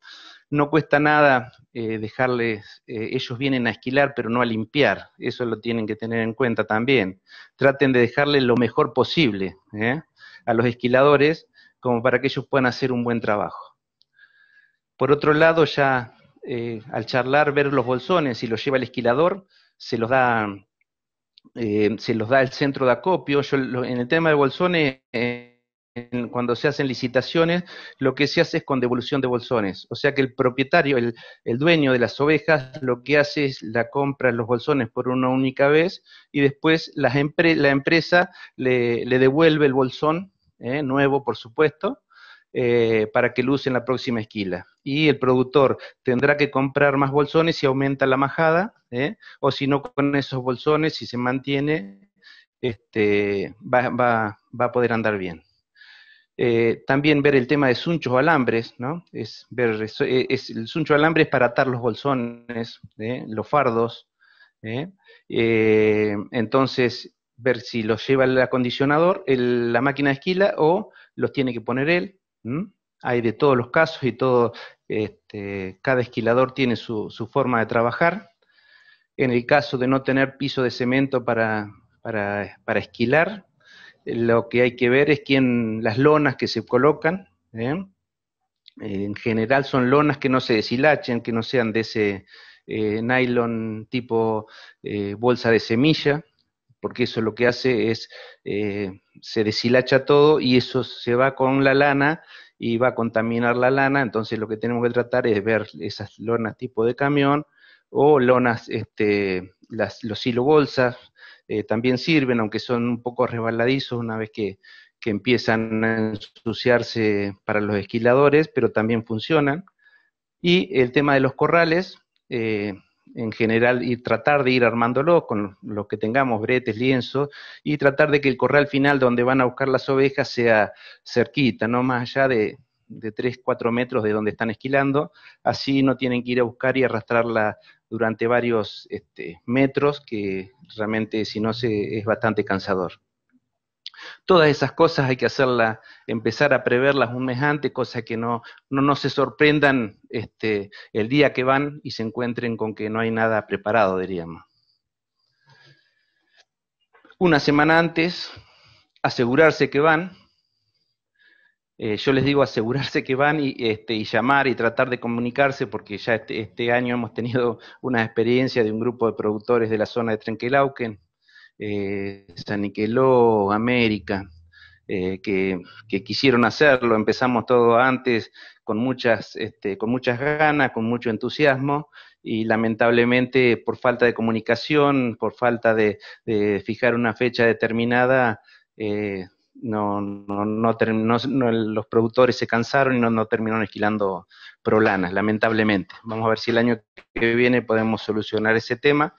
No cuesta nada eh, dejarles, eh, ellos vienen a esquilar pero no a limpiar, eso lo tienen que tener en cuenta también. Traten de dejarles lo mejor posible ¿eh? a los esquiladores como para que ellos puedan hacer un buen trabajo. Por otro lado, ya al charlar, ver los bolsones, si los lleva el esquilador, se los da se los da el centro de acopio. en el tema de bolsones, cuando se hacen licitaciones, lo que se hace es con devolución de bolsones. O sea que el propietario, el, dueño de las ovejas, lo que hace es la compra de los bolsones por una única vez y después la empresa le, devuelve el bolsón, eh, nuevo por supuesto, eh, para que luce en la próxima esquila. Y el productor tendrá que comprar más bolsones si aumenta la majada, eh, o si no con esos bolsones, si se mantiene, este, va a poder andar bien. Eh, también ver el tema de sunchos o alambres, ¿no? Es ver, eh, el suncho alambre es para atar los bolsones, ¿eh? los fardos. entonces, ver si los lleva el acondicionador, la máquina de esquila, o los tiene que poner él. Hay de todos los casos y todo, este, cada esquilador tiene su, forma de trabajar. En el caso de no tener piso de cemento para esquilar, lo que hay que ver es quién, las lonas que se colocan, ¿eh? Eh, en general son lonas que no se deshilachen, que no sean de ese eh, nylon tipo bolsa de semilla, porque eso lo que hace es, se deshilacha todo y eso se va con la lana y va a contaminar la lana, entonces lo que tenemos que tratar es ver esas lonas tipo de camión o lonas, este, los hilo bolsas, eh, también sirven, aunque son un poco resbaladizos una vez que, empiezan a ensuciarse para los esquiladores, pero también funcionan. Y el tema de los corrales, eh, en general, y tratar de ir armándolo con lo que tengamos, bretes, lienzos, y tratar de que el corral final donde van a buscar las ovejas sea cerquita, no más allá de, de 3, 4 metros de donde están esquilando, así no tienen que ir a buscar y arrastrarla durante varios este, metros, que realmente si no es bastante cansador. Todas esas cosas hay que hacerlas, empezar a preverlas un mes antes, cosa que no, no, se sorprendan este, el día que van y se encuentren con que no hay nada preparado, diríamos. Una semana antes, asegurarse que van, eh, yo les digo asegurarse que van y, este, y llamar y tratar de comunicarse, porque ya este, este, año hemos tenido una experiencia de un grupo de productores de la zona de Trenquelauquen, eh, San Niqueló, América, eh, que, quisieron hacerlo. Empezamos todo antes con muchas, este, con muchas ganas, con mucho entusiasmo, y lamentablemente por falta de comunicación, por falta de, de fijar una fecha determinada, eh, no, no, no, no los productores se cansaron y no, terminaron esquilando prolanas, lamentablemente. Vamos a ver si el año que viene podemos solucionar ese tema,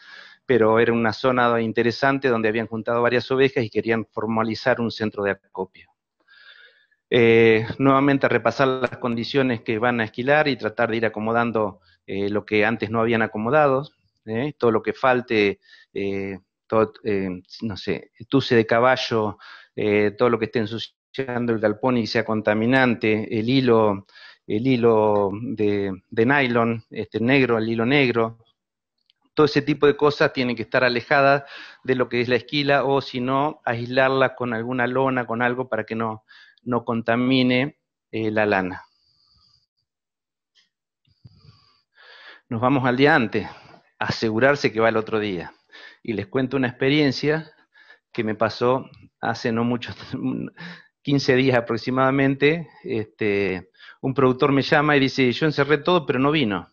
pero era una zona interesante donde habían juntado varias ovejas y querían formalizar un centro de acopio. Eh, nuevamente repasar las condiciones que van a esquilar y tratar de ir acomodando eh, lo que antes no habían acomodado, eh, todo lo que falte, no sé, tuce de caballo, eh, todo lo que esté ensuciando el galpón y sea contaminante, el hilo, el hilo de, nylon, este negro, el hilo negro, todo ese tipo de cosas tienen que estar alejadas de lo que es la esquila o si no, aislarla con alguna lona, con algo para que no, contamine eh, la lana. Nos vamos al día antes, asegurarse que va el otro día. Y les cuento una experiencia que me pasó hace no mucho, 15 <laughs> días aproximadamente, este, un productor me llama y dice, yo encerré todo, pero no vino.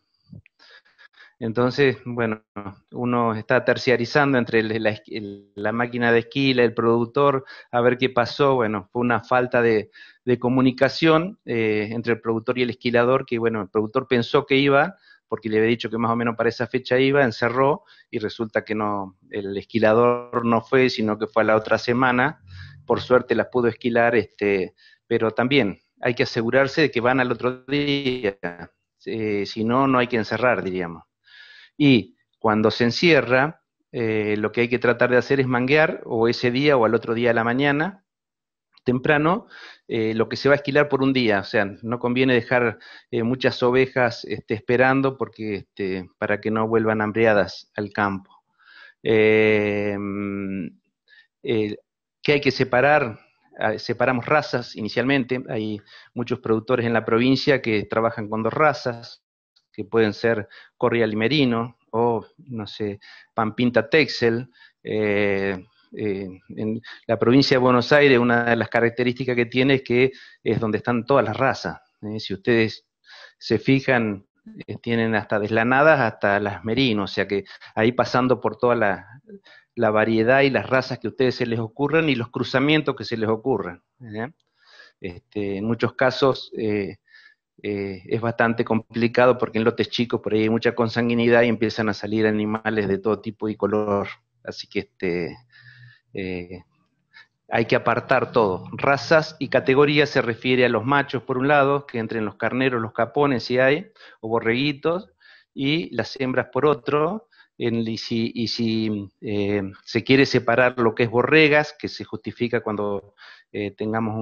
Entonces, bueno, uno está terciarizando entre la, máquina de esquila, el productor, a ver qué pasó. Bueno, fue una falta de, comunicación eh, entre el productor y el esquilador, que bueno, el productor pensó que iba, porque le había dicho que más o menos para esa fecha iba, encerró y resulta que no, el esquilador no fue, sino que fue a la otra semana. Por suerte las pudo esquilar, este, pero también hay que asegurarse de que van al otro día. Eh, si no, no hay que encerrar, diríamos. Y cuando se encierra, eh, lo que hay que tratar de hacer es manguear o ese día o al otro día a la mañana temprano eh, lo que se va a esquilar por un día. O sea, no conviene dejar eh, muchas ovejas este, esperando porque este, para que no vuelvan hambreadas al campo. Eh, ¿Qué que hay que separar, ah, separamos razas inicialmente. Hay muchos productores en la provincia que trabajan con dos razas, que pueden ser Merino o, no sé, pampinta texel. Eh, en la provincia de Buenos Aires, una de las características que tiene es que es donde están todas las razas. ¿eh? si ustedes se fijan, eh, tienen hasta deslanadas hasta las merinos, o sea que ahí pasando por toda la, la, variedad y las razas que a ustedes se les ocurran y los cruzamientos que se les ocurran. ¿eh? Este, en muchos casos es bastante complicado porque en lotes chicos por ahí hay mucha consanguinidad y empiezan a salir animales de todo tipo y color. Así que este, eh, hay que apartar todo. Razas y categorías se refiere a los machos, por un lado, que entren los carneros, los capones, si hay, o borreguitos, y las hembras, por otro. y si, eh, se quiere separar lo que es borregas, que se justifica cuando eh, tengamos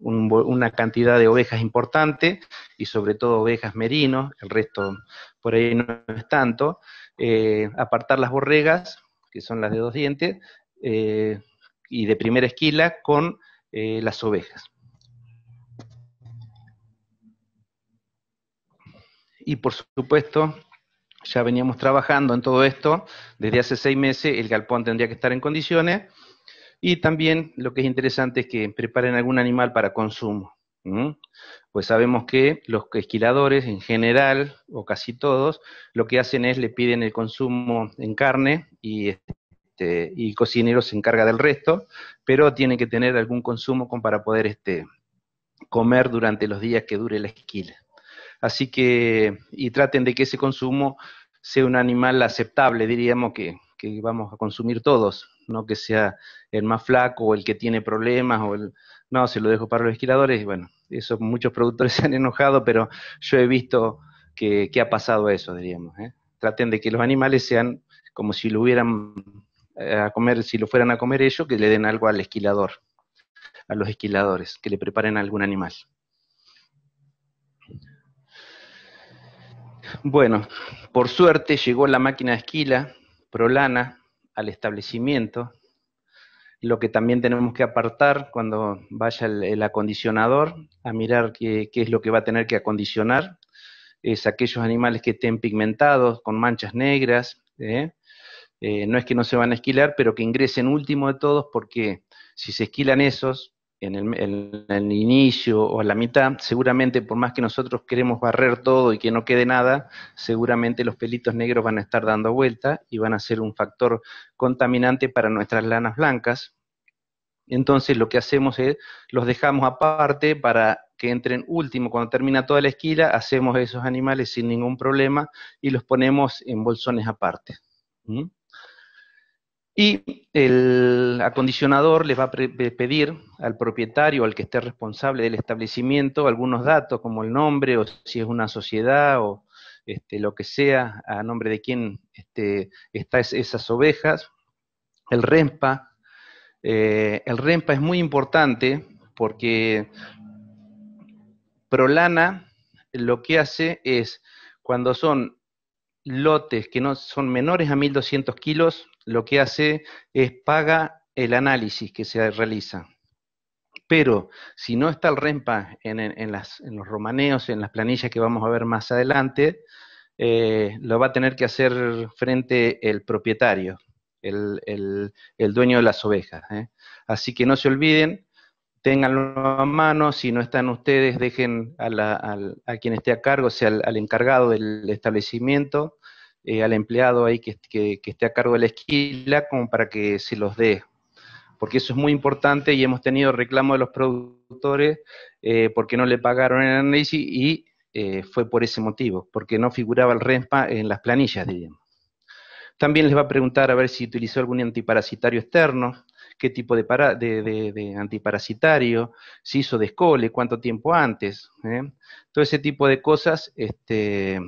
una cantidad de ovejas importante, y sobre todo ovejas merinos, el resto por ahí no es tanto, apartar las borregas, que son las de dos dientes, eh, y de primera esquila con eh, las ovejas. Y por supuesto, ya veníamos trabajando en todo esto, desde hace seis meses el galpón tendría que estar en condiciones, y también lo que es interesante es que preparen algún animal para consumo. Pues sabemos que los esquiladores en general, o casi todos, lo que hacen es le piden el consumo en carne y este, y cocinero se encarga del resto, pero tiene que tener algún consumo para poder este, comer durante los días que dure la esquila. Así que, y traten de que ese consumo sea un animal aceptable, diríamos que, vamos a consumir todos, no que sea el más flaco o el que tiene problemas o el, no, se lo dejo para los esquiladores, y bueno, eso muchos productores <laughs> se han enojado, pero yo he visto que, ha pasado eso, diríamos. ¿eh? Traten de que los animales sean como si lo hubieran eh, a comer, si lo fueran a comer ellos, que le den algo al esquilador, a los esquiladores, que le preparen algún animal. Bueno, por suerte llegó la máquina de esquila, Prolana, al establecimiento, lo que también tenemos que apartar cuando vaya el, acondicionador a mirar qué, qué, es lo que va a tener que acondicionar, es aquellos animales que estén pigmentados, con manchas negras, ¿eh? Eh, no es que no se van a esquilar, pero que ingresen último de todos, porque si se esquilan esos en el, inicio o a la mitad, seguramente por más que nosotros queremos barrer todo y que no quede nada, seguramente los pelitos negros van a estar dando vuelta y van a ser un factor contaminante para nuestras lanas blancas. Entonces lo que hacemos es, los dejamos aparte para que entren último. Cuando termina toda la esquila, hacemos esos animales sin ningún problema y los ponemos en bolsones aparte. ¿Mm? Y el acondicionador les va a pedir al propietario, al que esté responsable del establecimiento, algunos datos como el nombre o si es una sociedad o este, lo que sea, a nombre de quién están esas ovejas. El REMPA. Eh, el REMPA es muy importante porque Prolana lo que hace es, cuando son lotes que no son menores a 1200 kilos, lo que hace es paga el análisis que se realiza. Pero si no está el REMPA en, los romaneos, en las planillas que vamos a ver más adelante, eh, lo va a tener que hacer frente el propietario, el, dueño de las ovejas. ¿eh? Así que no se olviden, tenganlo a mano, si no están ustedes, dejen a, quien esté a cargo, sea, al encargado del establecimiento, eh, al empleado ahí que, esté a cargo de la esquila como para que se los dé. Porque eso es muy importante y hemos tenido reclamo de los productores eh, porque no le pagaron el análisis y eh, fue por ese motivo, porque no figuraba el RESPA en las planillas, digamos. También les va a preguntar a ver si utilizó algún antiparasitario externo, qué tipo de, antiparasitario, si hizo descole, cuánto tiempo antes. Todo ese tipo de cosas este,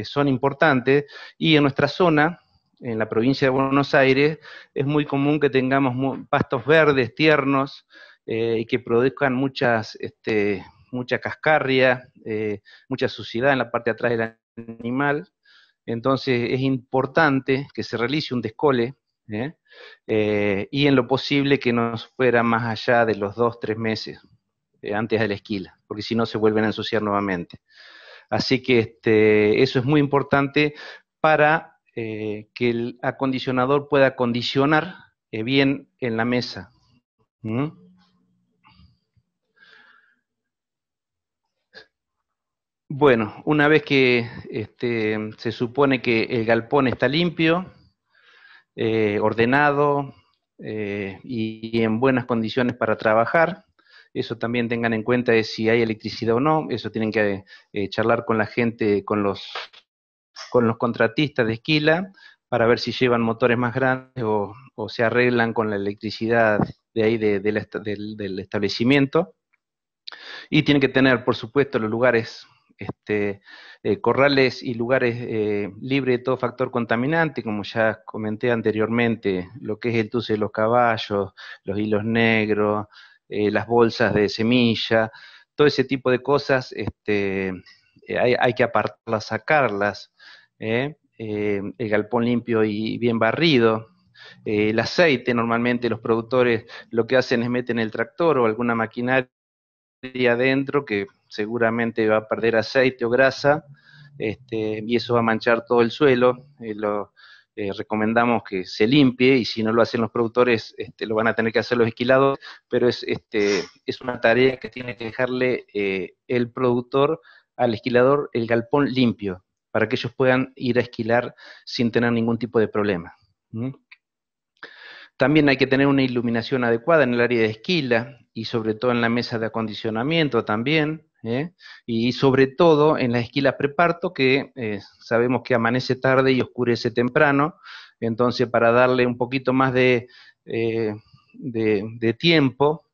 eh, son importantes, y en nuestra zona, en la provincia de Buenos Aires, es muy común que tengamos pastos verdes, tiernos, eh, y que produzcan muchas, este, mucha cascarria, eh, mucha suciedad en la parte de atrás del animal. Entonces es importante que se realice un descole y en lo posible que no fuera más allá de los dos, tres meses antes de la esquila, porque si no se vuelven a ensuciar nuevamente. Así que este, eso es muy importante para eh, que el acondicionador pueda acondicionar eh, bien en la mesa. ¿Mm? Bueno, una vez que este, se supone que el galpón está limpio, eh, ordenado y en buenas condiciones para trabajar, eso también tengan en cuenta es si hay electricidad o no. Eso tienen que eh, charlar con la gente, con los, con los contratistas de esquila para ver si llevan motores más grandes o, se arreglan con la electricidad de ahí del, establecimiento. Y tienen que tener, por supuesto, los lugares, este, eh, corrales y lugares eh, libres de todo factor contaminante, como ya comenté anteriormente, lo que es el tuce de los caballos, los hilos negros, eh, las bolsas de semilla, todo ese tipo de cosas este, eh, hay, que apartarlas, sacarlas, ¿eh? ¿eh? el galpón limpio y bien barrido. el aceite, normalmente los productores lo que hacen es meten el tractor o alguna maquinaria adentro que seguramente va a perder aceite o grasa este, y eso va a manchar todo el suelo. Lo, eh, recomendamos que se limpie y si no lo hacen los productores, este, lo van a tener que hacer los esquilados, pero es, este, es una tarea que tiene que dejarle eh, el productor al esquilador el galpón limpio para que ellos puedan ir a esquilar sin tener ningún tipo de problema. También hay que tener una iluminación adecuada en el área de esquila y sobre todo en la mesa de acondicionamiento también, ¿eh? y sobre todo en la esquila preparto que eh, sabemos que amanece tarde y oscurece temprano, entonces para darle un poquito más de, eh, de, tiempo,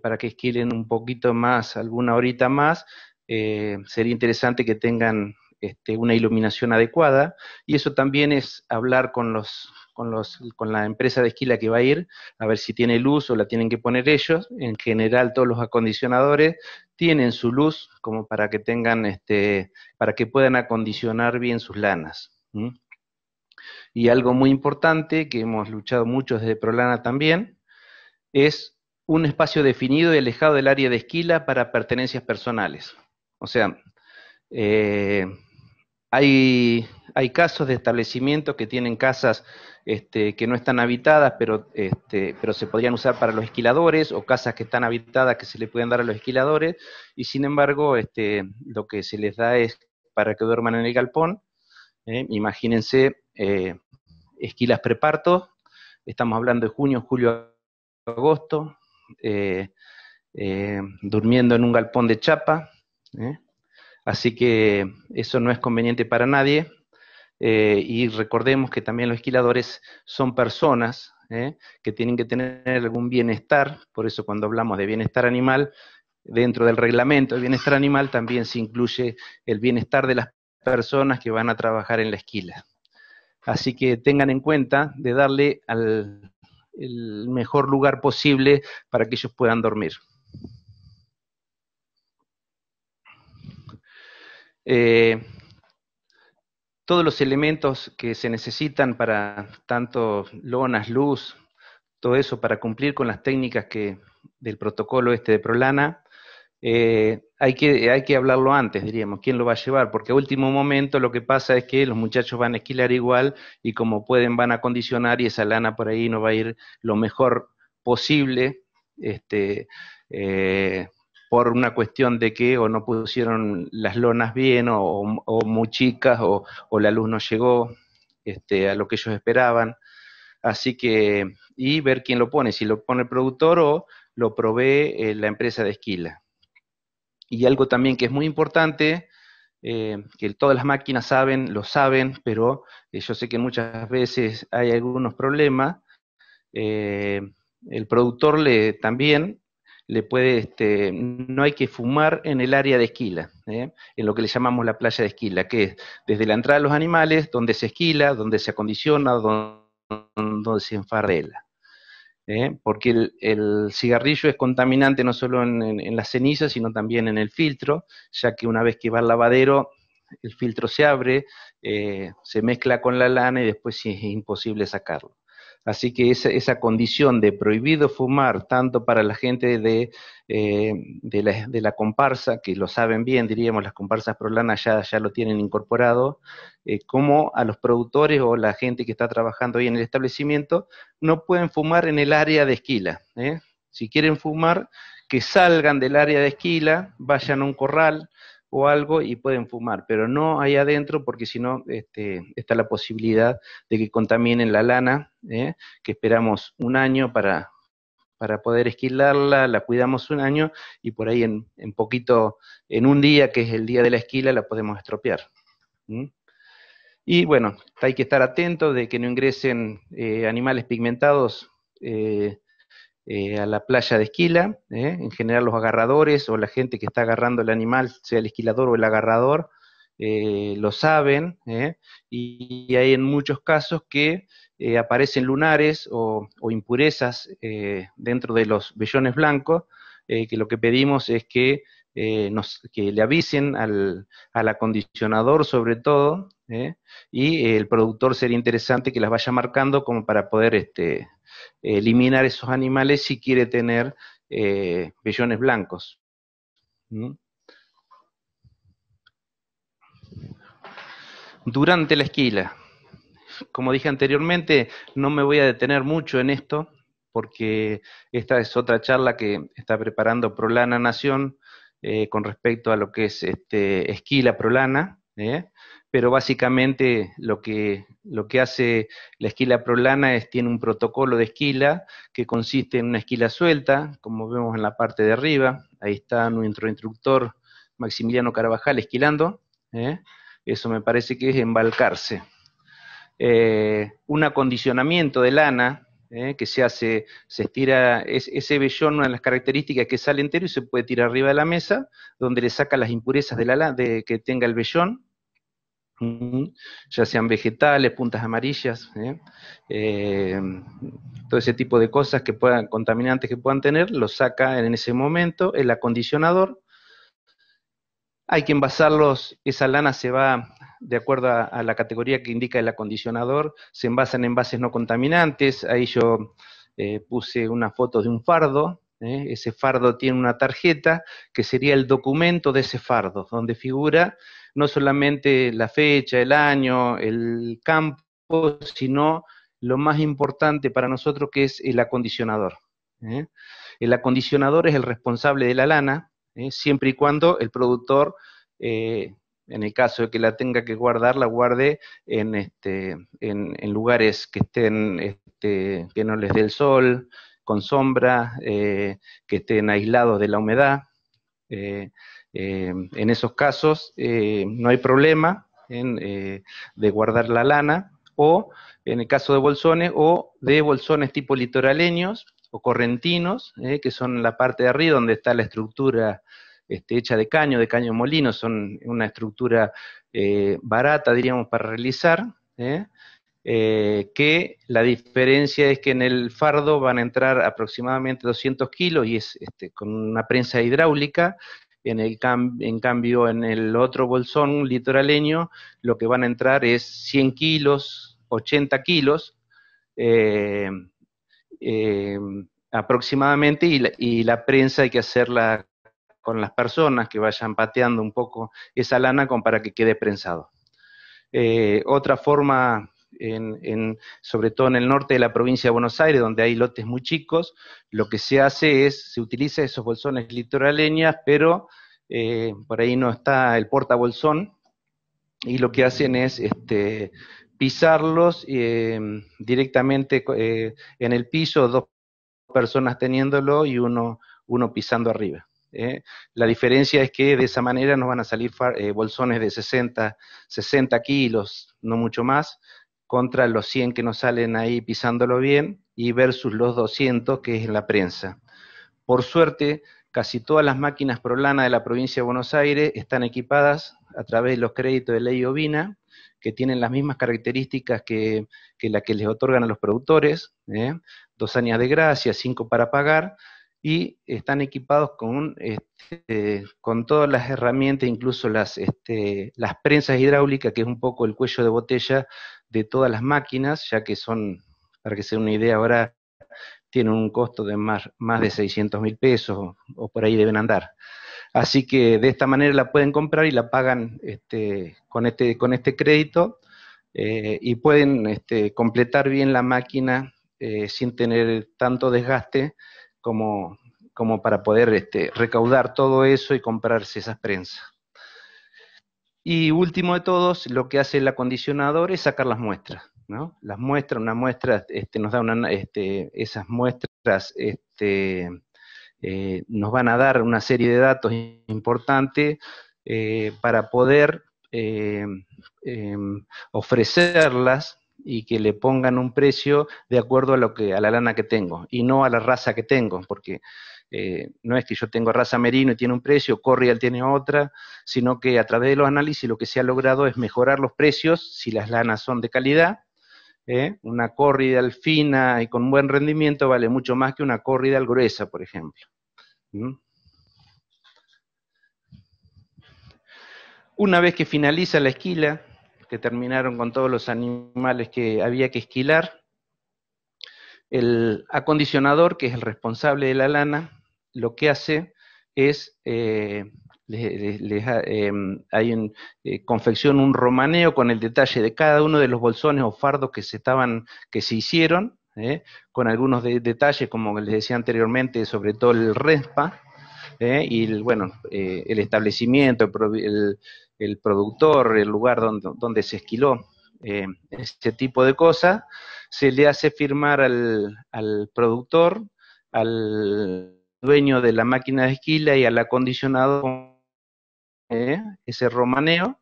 para que esquilen un poquito más, alguna horita más, sería interesante que tengan este, una iluminación adecuada y eso también es hablar con los con, la empresa de esquila que va a ir, a ver si tiene luz o la tienen que poner ellos. En general, todos los acondicionadores tienen su luz como para que tengan, este, para que puedan acondicionar bien sus lanas. Y algo muy importante que hemos luchado mucho desde Prolana también es un espacio definido y alejado del área de esquila para pertenencias personales. O sea, eh, hay, casos de establecimientos que tienen casas este, que no están habitadas, pero, este, pero se podrían usar para los esquiladores, o casas que están habitadas que se le pueden dar a los esquiladores, y sin embargo este, lo que se les da es para que duerman en el galpón. ¿eh? imagínense eh, esquilas preparto, estamos hablando de junio, julio, agosto, eh, durmiendo en un galpón de chapa. Así que eso no es conveniente para nadie. Eh, y recordemos que también los esquiladores son personas eh, que tienen que tener algún bienestar. Por eso cuando hablamos de bienestar animal, dentro del reglamento de bienestar animal también se incluye el bienestar de las personas que van a trabajar en la esquila. Así que tengan en cuenta de darle el mejor lugar posible para que ellos puedan dormir. Eh, todos los elementos que se necesitan para tanto lonas, luz, todo eso para cumplir con las técnicas del protocolo este de Prolana, eh, hay, que, hay que hablarlo antes, diríamos, quién lo va a llevar, porque a último momento lo que pasa es que los muchachos van a esquilar igual y como pueden van a condicionar y esa lana por ahí no va a ir lo mejor posible. Este, eh, por una cuestión de que o no pusieron las lonas bien o, muy chicas o, la luz no llegó este, a lo que ellos esperaban. Así que, y ver quién lo pone, si lo pone el productor o lo provee eh, la empresa de esquila. Y algo también que es muy importante, eh, que todas las máquinas saben, lo saben, pero eh, yo sé que muchas veces hay algunos problemas. el productor le, también puede, este, no hay que fumar en el área de esquila, ¿eh? en lo que le llamamos la playa de esquila, que es desde la entrada de los animales, donde se esquila, donde se acondiciona, donde, se enfardela. ¿eh? Porque el, cigarrillo es contaminante no solo en, en, ceniza las cenizas, sino también en el filtro, ya que una vez que va al lavadero, el filtro se abre, eh, se mezcla con la lana y después es imposible sacarlo. Así que esa, condición de prohibido fumar, tanto para la gente eh, de, la, comparsa, que lo saben bien, diríamos, las comparsas prolanas ya, ya lo tienen incorporado, eh, como a los productores o la gente que está trabajando ahí en el establecimiento, no pueden fumar en el área de esquila. ¿eh? Si quieren fumar, que salgan del área de esquila, vayan a un corral, o algo y pueden fumar, pero no ahí adentro porque si no este, está la posibilidad de que contaminen la lana, ¿eh? que esperamos un año para, para poder esquilarla, la cuidamos un año y por ahí en, poquito, en un día que es el día de la esquila, la podemos estropear. Y bueno, hay que estar atentos de que no ingresen eh, animales pigmentados eh, eh, a la playa de esquila. Eh, en general los agarradores o la gente que está agarrando el animal, sea el esquilador o el agarrador, eh, lo saben. Y, hay en muchos casos que aparecen lunares o, impurezas dentro de los vellones blancos, que lo que pedimos es que, nos, que le avisen al acondicionador sobre todo ¿eh? y el productor sería interesante que las vaya marcando como para poder este, eliminar esos animales si quiere tener eh, vellones blancos. Durante la esquila. Como dije anteriormente, no me voy a detener mucho en esto, porque esta es otra charla que está preparando Prolana Nación eh, con respecto a lo que es este, esquila prolana. ¿eh? Pero básicamente lo que, lo que hace la esquila prolana es tiene un protocolo de esquila que consiste en una esquila suelta, como vemos en la parte de arriba. Ahí está nuestro instructor Maximiliano Carvajal esquilando. ¿eh? Eso me parece que es embalcarse. Eh, un acondicionamiento de lana, ¿eh? que se hace, se estira, ese vellón, una de las características que sale entero y se puede tirar arriba de la mesa, donde le saca las impurezas de la, de, que tenga el vellón, mm, ya sean vegetales, puntas amarillas, ¿eh? Eh, todo ese tipo de cosas que puedan, contaminantes que puedan tener, lo saca en ese momento el acondicionador. Hay que envasarlos, esa lana se va de acuerdo a, la categoría que indica el acondicionador, se envasan en bases no contaminantes. Ahí yo eh, puse una foto de un fardo. Eh, ese fardo tiene una tarjeta que sería el documento de ese fardo, donde figura no solamente la fecha, el año, el campo, sino lo más importante para nosotros que es el acondicionador. Eh. El acondicionador es el responsable de la lana, siempre y cuando el productor en el caso de que la tenga que guardar, la guarde en, este, lugares que estén, este, que no les dé el sol, con sombra, eh, que estén aislados de la humedad. Eh, eh, en esos casos no hay problema de guardar la lana, o en el caso de bolsones, o de bolsones tipo litoraleños o correntinos, que son la parte de arriba donde está la estructura este, hecha de caño, de caño molino, son una estructura eh, barata, diríamos, para realizar, ¿eh? Eh, que la diferencia es que en el fardo van a entrar aproximadamente 200 kilos y es este, con una prensa hidráulica, en, el en cambio en el otro bolsón litoraleño lo que van a entrar es 100 kilos, 80 kilos, aproximadamente y la, prensa hay que hacerla con las personas que vayan pateando un poco esa lana con, para que quede prensado. Eh, otra forma, sobre todo en el norte de la provincia de Buenos Aires, donde hay lotes muy chicos, lo que se hace es, se utiliza esos bolsones litoraleñas, pero eh, por ahí no está el portabolsón, y lo que hacen es este, pisarlos eh, directamente en el piso, dos personas teniéndolo y uno pisando arriba. ¿eh? la diferencia es que de esa manera nos van a salir eh, bolsones de 60, kilos, no mucho más, contra los 100 que nos salen ahí pisándolo bien y versus los 200 que es en la prensa. Por suerte, casi todas las máquinas prolanas de la provincia de Buenos Aires están equipadas a través de los créditos de ley ovina, que tienen las mismas características que, las que les otorgan a los productores, ¿eh? dos años de gracia, cinco para pagar, y están equipados con, este, con todas las herramientas, incluso las, este, las prensas hidráulicas, que es un poco el cuello de botella de todas las máquinas, ya que son, para que se den una idea ahora, tienen un costo de más, más de 600 mil pesos o, por ahí deben andar. Así que de esta manera la pueden comprar y la pagan este, con, este, con este crédito eh, y pueden completar bien la máquina eh, sin tener tanto desgaste como, para poder este, recaudar todo eso y comprarse esas prensas. Y último de todos, lo que hace el acondicionador es sacar las muestras. ¿no? Las muestras, una muestra, este, nos da una, este, esas muestras este, eh, nos van a dar una serie de datos importantes eh, para poder eh, em, ofrecerlas y que le pongan un precio de acuerdo a lo que a la lana que tengo y no a la raza que tengo, porque eh, no es que yo tengo raza merino y tiene un precio, Corrial tiene otra, sino que a través de los análisis lo que se ha logrado es mejorar los precios si las lanas son de calidad. ¿eh? Una Corrial fina y con buen rendimiento vale mucho más que una Corrial gruesa, por ejemplo. ¿Mm? Una vez que finaliza la esquila, terminaron con todos los animales que había que esquilar, el acondicionador, que es el responsable de la lana, lo que hace es, eh, les, em, hay un, eh, confección un romaneo con el detalle de cada uno de los bolsones o fardos que se, estaban, que se hicieron, ¿eh? con algunos detalles, como les decía anteriormente, sobre todo el RESPA, ¿eh? y bueno, el establecimiento, el, el productor, el lugar donde, se esquiló, eh, este tipo de cosas, se le hace firmar al, productor, al dueño de la máquina de esquila y al acondicionador, eh, ese romaneo.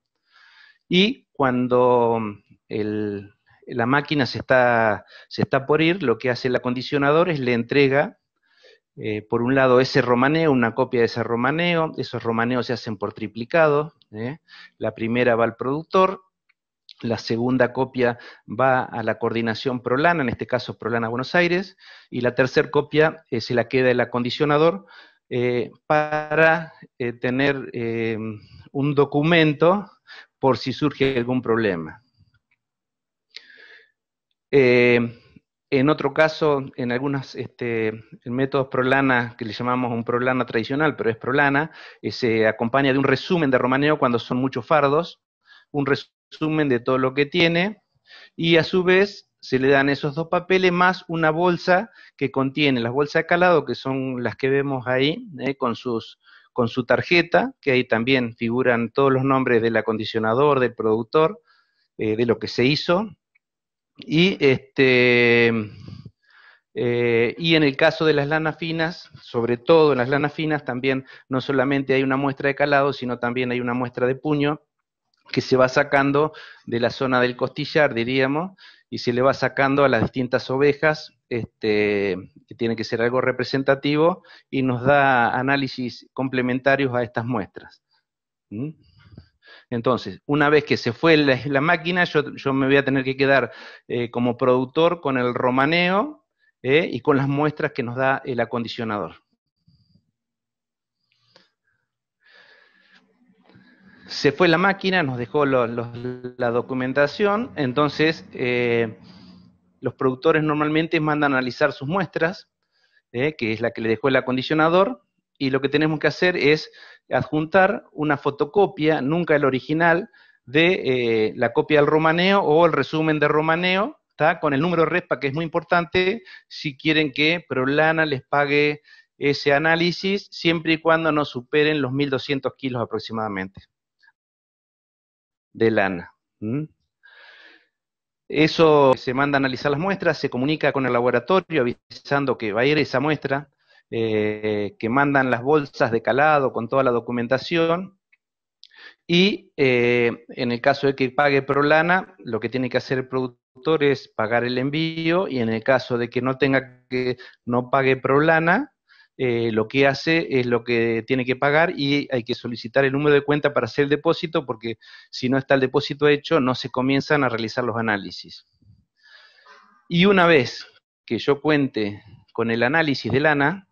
Y cuando mm, la máquina se está, por ir, lo que hace el acondicionador es le entrega, eh, por un lado, ese romaneo, una copia de ese romaneo, esos romaneos se hacen por triplicado, ¿eh? La primera va al productor, la segunda copia va a la coordinación Prolana, en este caso Prolana Buenos Aires, y la tercera copia eh, se la queda el acondicionador eh, para tener un documento por si surge algún problema. En otro caso, en algunos este, métodos prolana, que le llamamos un prolana tradicional, pero es prolana, eh, se acompaña de un resumen de romaneo cuando son muchos fardos, un resumen de todo lo que tiene, y a su vez se le dan esos dos papeles más una bolsa que contiene las bolsas de calado, que son las que vemos ahí, eh, con, su tarjeta, que ahí también figuran todos los nombres del acondicionador, del productor, eh, de lo que se hizo, y, este, eh, y en el caso de las lanas finas, sobre todo en las lanas finas, también no solamente hay una muestra de calado, sino también hay una muestra de puño que se va sacando de la zona del costillar, diríamos, y se le va sacando a las distintas ovejas, este, que tiene que ser algo representativo, y nos da análisis complementarios a estas muestras. ¿Mm? Entonces, una vez que se fue la, máquina, yo, me voy a tener que quedar eh, como productor con el romaneo eh, y con las muestras que nos da el acondicionador. Se fue la máquina, nos dejó la documentación, entonces eh, los productores normalmente mandan a analizar sus muestras, que es la que le dejó el acondicionador, y lo que tenemos que hacer es adjuntar una fotocopia, nunca el original, de eh, la copia del romaneo o el resumen de romaneo, está con el número RESPA, que es muy importante, si quieren que Prolana les pague ese análisis, siempre y cuando no superen los 1.200 kilos aproximadamente de lana. Eso se manda a analizar las muestras, se comunica con el laboratorio avisando que va a ir esa muestra, eh, que mandan las bolsas de calado con toda la documentación. Y eh, en el caso de que pague Prolana, lo que tiene que hacer el productor es pagar el envío y en el caso de que no tenga que no pague Prolana, eh, lo que hace es lo que tiene que pagar y hay que solicitar el número de cuenta para hacer el depósito porque si no está el depósito hecho no se comienzan a realizar los análisis. Y una vez que yo cuente con el análisis de lana,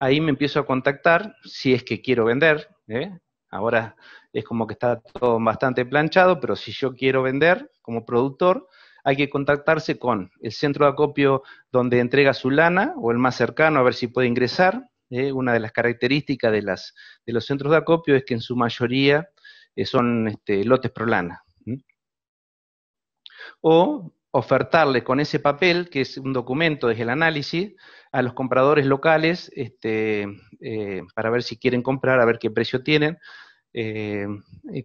ahí me empiezo a contactar si es que quiero vender. ¿eh? Ahora es como que está todo bastante planchado, pero si yo quiero vender como productor, hay que contactarse con el centro de acopio donde entrega su lana o el más cercano a ver si puede ingresar. ¿eh? Una de las características de, los centros de acopio es que en su mayoría eh, son este, lotes pro lana. O ofertarle con ese papel, que es un documento desde el análisis, a los compradores locales este, eh, para ver si quieren comprar, a ver qué precio tienen. Eh,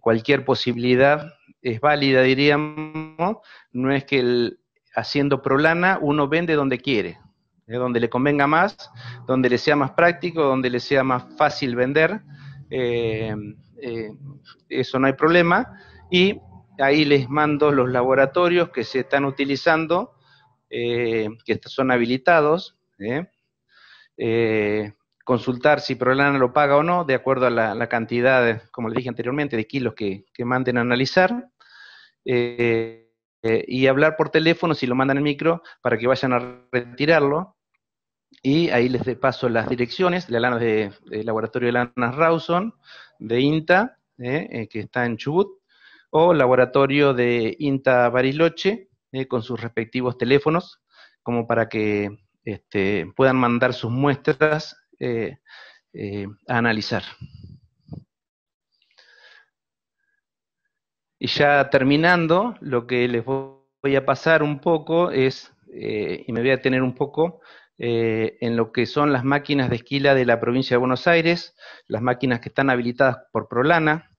cualquier posibilidad es válida, diríamos. No es que haciendo prolana uno vende donde quiere, eh, donde le convenga más, donde le sea más práctico, donde le sea más fácil vender. eso no hay problema. Y ahí les mando los laboratorios que se están utilizando, eh, que son habilitados. ¿eh? Eh, consultar si Prolana lo paga o no, de acuerdo a la, cantidad, como les dije anteriormente, de kilos que, que manden a analizar. y hablar por teléfono si lo mandan en micro para que vayan a retirarlo. Y ahí les paso las direcciones de de, Laboratorio de Lana Rawson, de INTA, que está en Chubut, o laboratorio de INTA Bariloche eh, con sus respectivos teléfonos, como para que este, puedan mandar sus muestras eh, eh, a analizar. Y ya terminando, lo que les voy a pasar un poco es, y me voy a tener un poco en lo que son las máquinas de esquila de la provincia de Buenos Aires, las máquinas que están habilitadas por Prolana,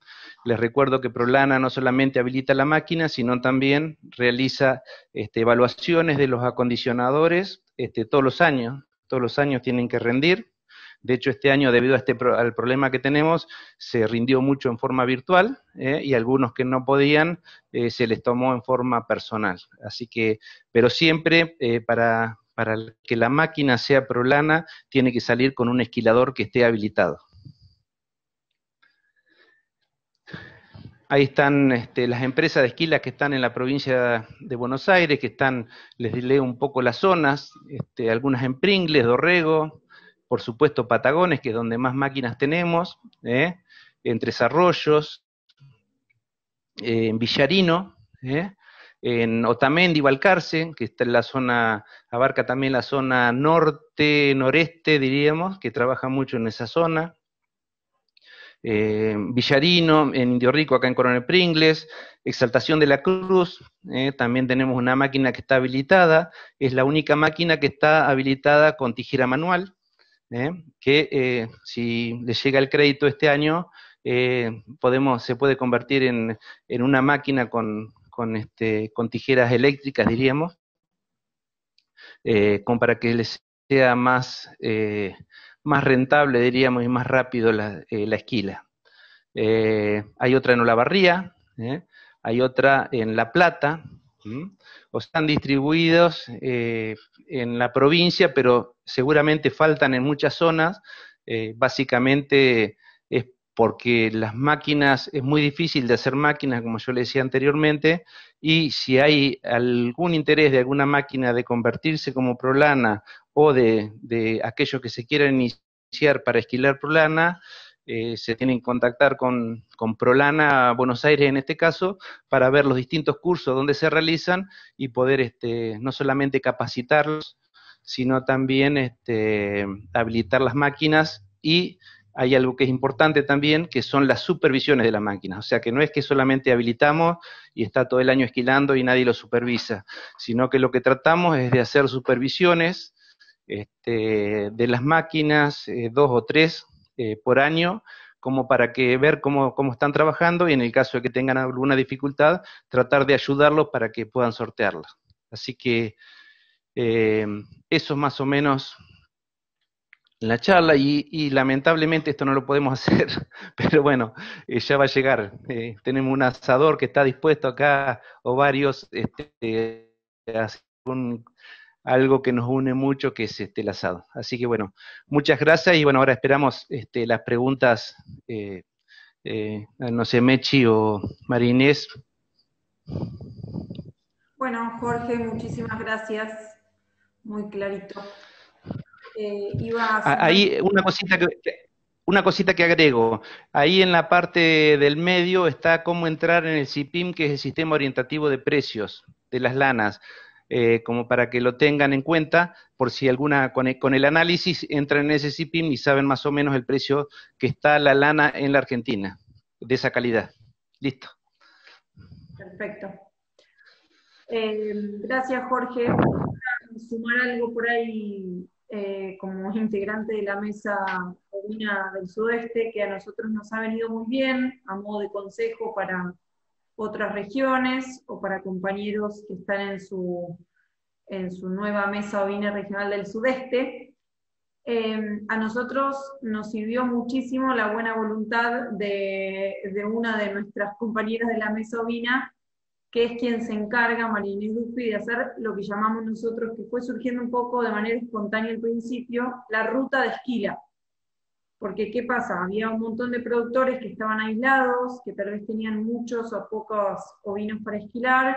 les recuerdo que Prolana no solamente habilita la máquina, sino también realiza este, evaluaciones de los acondicionadores este, todos los años. Todos los años tienen que rendir. De hecho, este año, debido a este al problema que tenemos, se rindió mucho en forma virtual ¿eh? y algunos que no podían eh, se les tomó en forma personal. Así que, pero siempre eh, para, para que la máquina sea prolana, tiene que salir con un esquilador que esté habilitado. Ahí están este, las empresas de esquilas que están en la provincia de Buenos Aires, que están, les leo un poco las zonas, este, algunas en Pringles, Dorrego, por supuesto Patagones, que es donde más máquinas tenemos, ¿eh? entre Arroyos, eh, en Villarino, ¿eh? en Otamendi, Valcarce, que está en la zona, abarca también la zona norte, noreste, diríamos, que trabaja mucho en esa zona, eh, Villarino, en Indio Rico, acá en Coronel Pringles, Exaltación de la Cruz, eh, también tenemos una máquina que está habilitada, es la única máquina que está habilitada con tijera manual, eh, que si le llega el crédito este año, podemos, se puede convertir en, una máquina este, con, tijeras eléctricas, diríamos, para que les sea más más rentable, diríamos, y más rápido la, eh, esquila. Eh, hay otra en Olavarría, ¿eh? hay otra en La Plata, o están distribuidos en la provincia, pero seguramente faltan en muchas zonas, básicamente porque las máquinas, es muy difícil de hacer máquinas, como yo le decía anteriormente, y si hay algún interés de alguna máquina de convertirse como Prolana o de, aquellos que se quieran iniciar para esquilar Prolana, eh, se tienen que contactar con, Prolana Buenos Aires en este caso, para ver los distintos cursos donde se realizan y poder este, no solamente capacitarlos, sino también este, habilitar las máquinas y hay algo que es importante también, que son las supervisiones de las máquinas. O sea, que no es que solamente habilitamos y está todo el año esquilando y nadie lo supervisa, sino que lo que tratamos es de hacer supervisiones este, de las máquinas, eh, dos o tres eh, por año, como para que ver cómo, están trabajando y en el caso de que tengan alguna dificultad, tratar de ayudarlos para que puedan sortearla. Así que eh, eso es más o menos la charla y, lamentablemente esto no lo podemos <laughs> hacer, pero bueno, eh, ya va a llegar. Eh, tenemos un asador que está dispuesto acá o varios este, algo que nos une mucho que es este, el asado. Así que bueno, muchas gracias y bueno, ahora esperamos este, las preguntas, eh, eh no sé, Mechi o Marinés. Bueno, Jorge, muchísimas gracias. Muy clarito. Eh, ahí una cosita que, una cosita que agrego, ahí en la parte del medio está cómo entrar en el CIPIM, que es el sistema orientativo de precios de las lanas, eh, como para que lo tengan en cuenta, por si alguna, con el, análisis entran en ese CIPIM y saben más o menos el precio que está la lana en la Argentina, de esa calidad. Listo. Perfecto. Eh, gracias, Jorge. Sumar algo por ahí eh, como <laughs> integrante de la mesa Ovina del Sudeste, que a nosotros nos ha venido muy bien a modo de consejo para otras regiones o para compañeros que están en su, nueva mesa Ovina Regional del Sudeste. Em, a nosotros nos sirvió muchísimo la buena voluntad de, de, una de nuestras compañeras de la mesa Ovina, que es quien se encarga, María de hacer lo que llamamos nosotros, que fue surgiendo un poco de manera espontánea al principio, la ruta de esquila. Porque, ¿qué pasa? Había un montón de productores que estaban aislados, que tal vez tenían muchos o pocos ovinos para esquilar,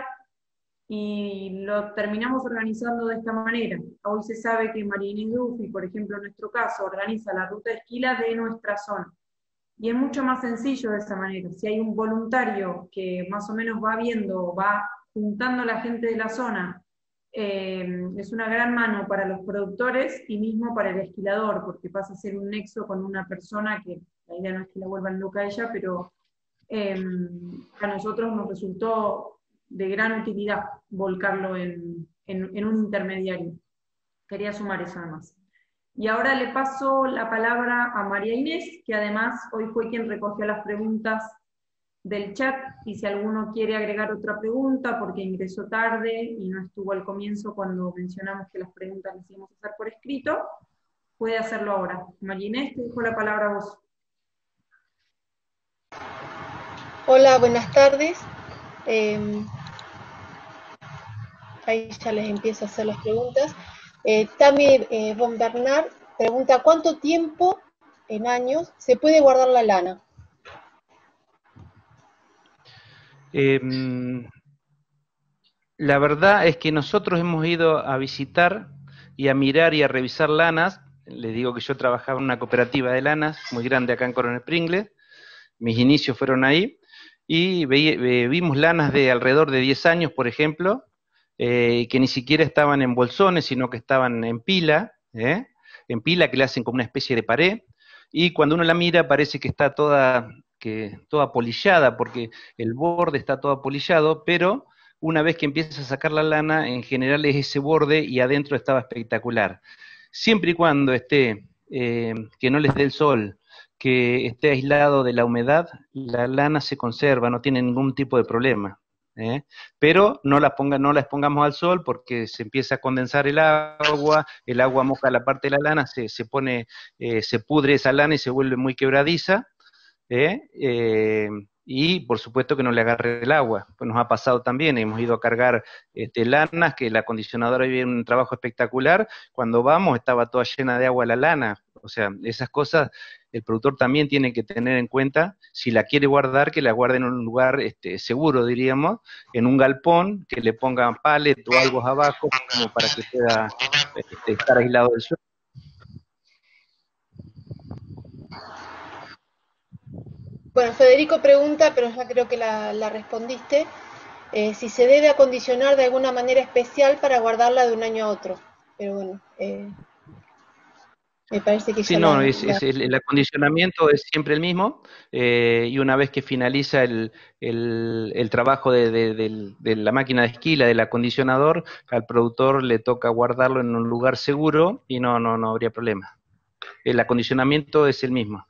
y lo terminamos organizando de esta manera. Hoy se sabe que Marín por ejemplo, en nuestro caso, organiza la ruta de esquila de nuestra zona. Y es mucho más sencillo de esa manera. Si hay un voluntario que más o menos va viendo, va juntando a la gente de la zona, eh, es una gran mano para los productores y mismo para el esquilador, porque pasa a ser un nexo con una persona que la idea no es que la vuelvan loca a ella, pero eh, a nosotros nos resultó de gran utilidad volcarlo en, en un intermediario. Quería sumar eso además. Y ahora le paso la palabra a María Inés, que además hoy fue quien recogió las preguntas del chat y si alguno quiere agregar otra pregunta porque ingresó tarde y no estuvo al comienzo cuando mencionamos que las preguntas las íbamos hacer por escrito, puede hacerlo ahora. María Inés, te dejo la palabra a vos. Hola, buenas tardes. Em, ahí ya les empiezo a hacer las preguntas. Eh, eh, von Bernard pregunta, ¿cuánto tiempo en años se puede guardar la lana? Em, la verdad es que nosotros hemos ido a visitar y a mirar y a revisar lanas. Les digo que yo trabajaba en una cooperativa de lanas muy grande acá en Coronel Pringles. Mis inicios fueron ahí. Y eh, vimos lanas de alrededor de 10 años, por ejemplo, eh, que ni siquiera estaban en bolsones, sino que estaban en pila, ¿eh? en pila que le hacen como una especie de pared, y cuando uno la mira parece que está toda, que, toda polillada, porque el borde está todo polillado, pero una vez que empiezas a sacar la lana, en general es ese borde y adentro estaba espectacular. Siempre y cuando esté, eh, que no les dé el sol, que esté aislado de la humedad, la lana se conserva, no tiene ningún tipo de problema. ¿eh? pero no las, ponga, no las pongamos al sol porque se empieza a condensar el agua, el agua moja la parte de la lana, se, pone, eh, se pudre esa lana y se vuelve muy quebradiza, ¿eh? y por supuesto que no le agarre el agua, pues nos ha pasado también, hemos ido a cargar este, lanas, que la acondicionadora vive un trabajo espectacular, cuando vamos estaba toda llena de agua la lana, o sea, esas cosas el productor también tiene que tener en cuenta si la quiere guardar, que la guarde en un lugar este, seguro, diríamos, en un galpón, que le pongan palet o algo abajo como para que pueda este, estar aislado del suelo. Bueno, Federico pregunta, pero ya creo que la, respondiste, eh, si se debe acondicionar de alguna manera especial para guardarla de un año a otro. Pero bueno, eh, sí, no, el, acondicionamiento es siempre el mismo eh, y una vez que finaliza el, trabajo de, la máquina de esquila, del acondicionador, al productor le toca guardarlo en un lugar seguro y no, no, no habría problema. El acondicionamiento es el mismo.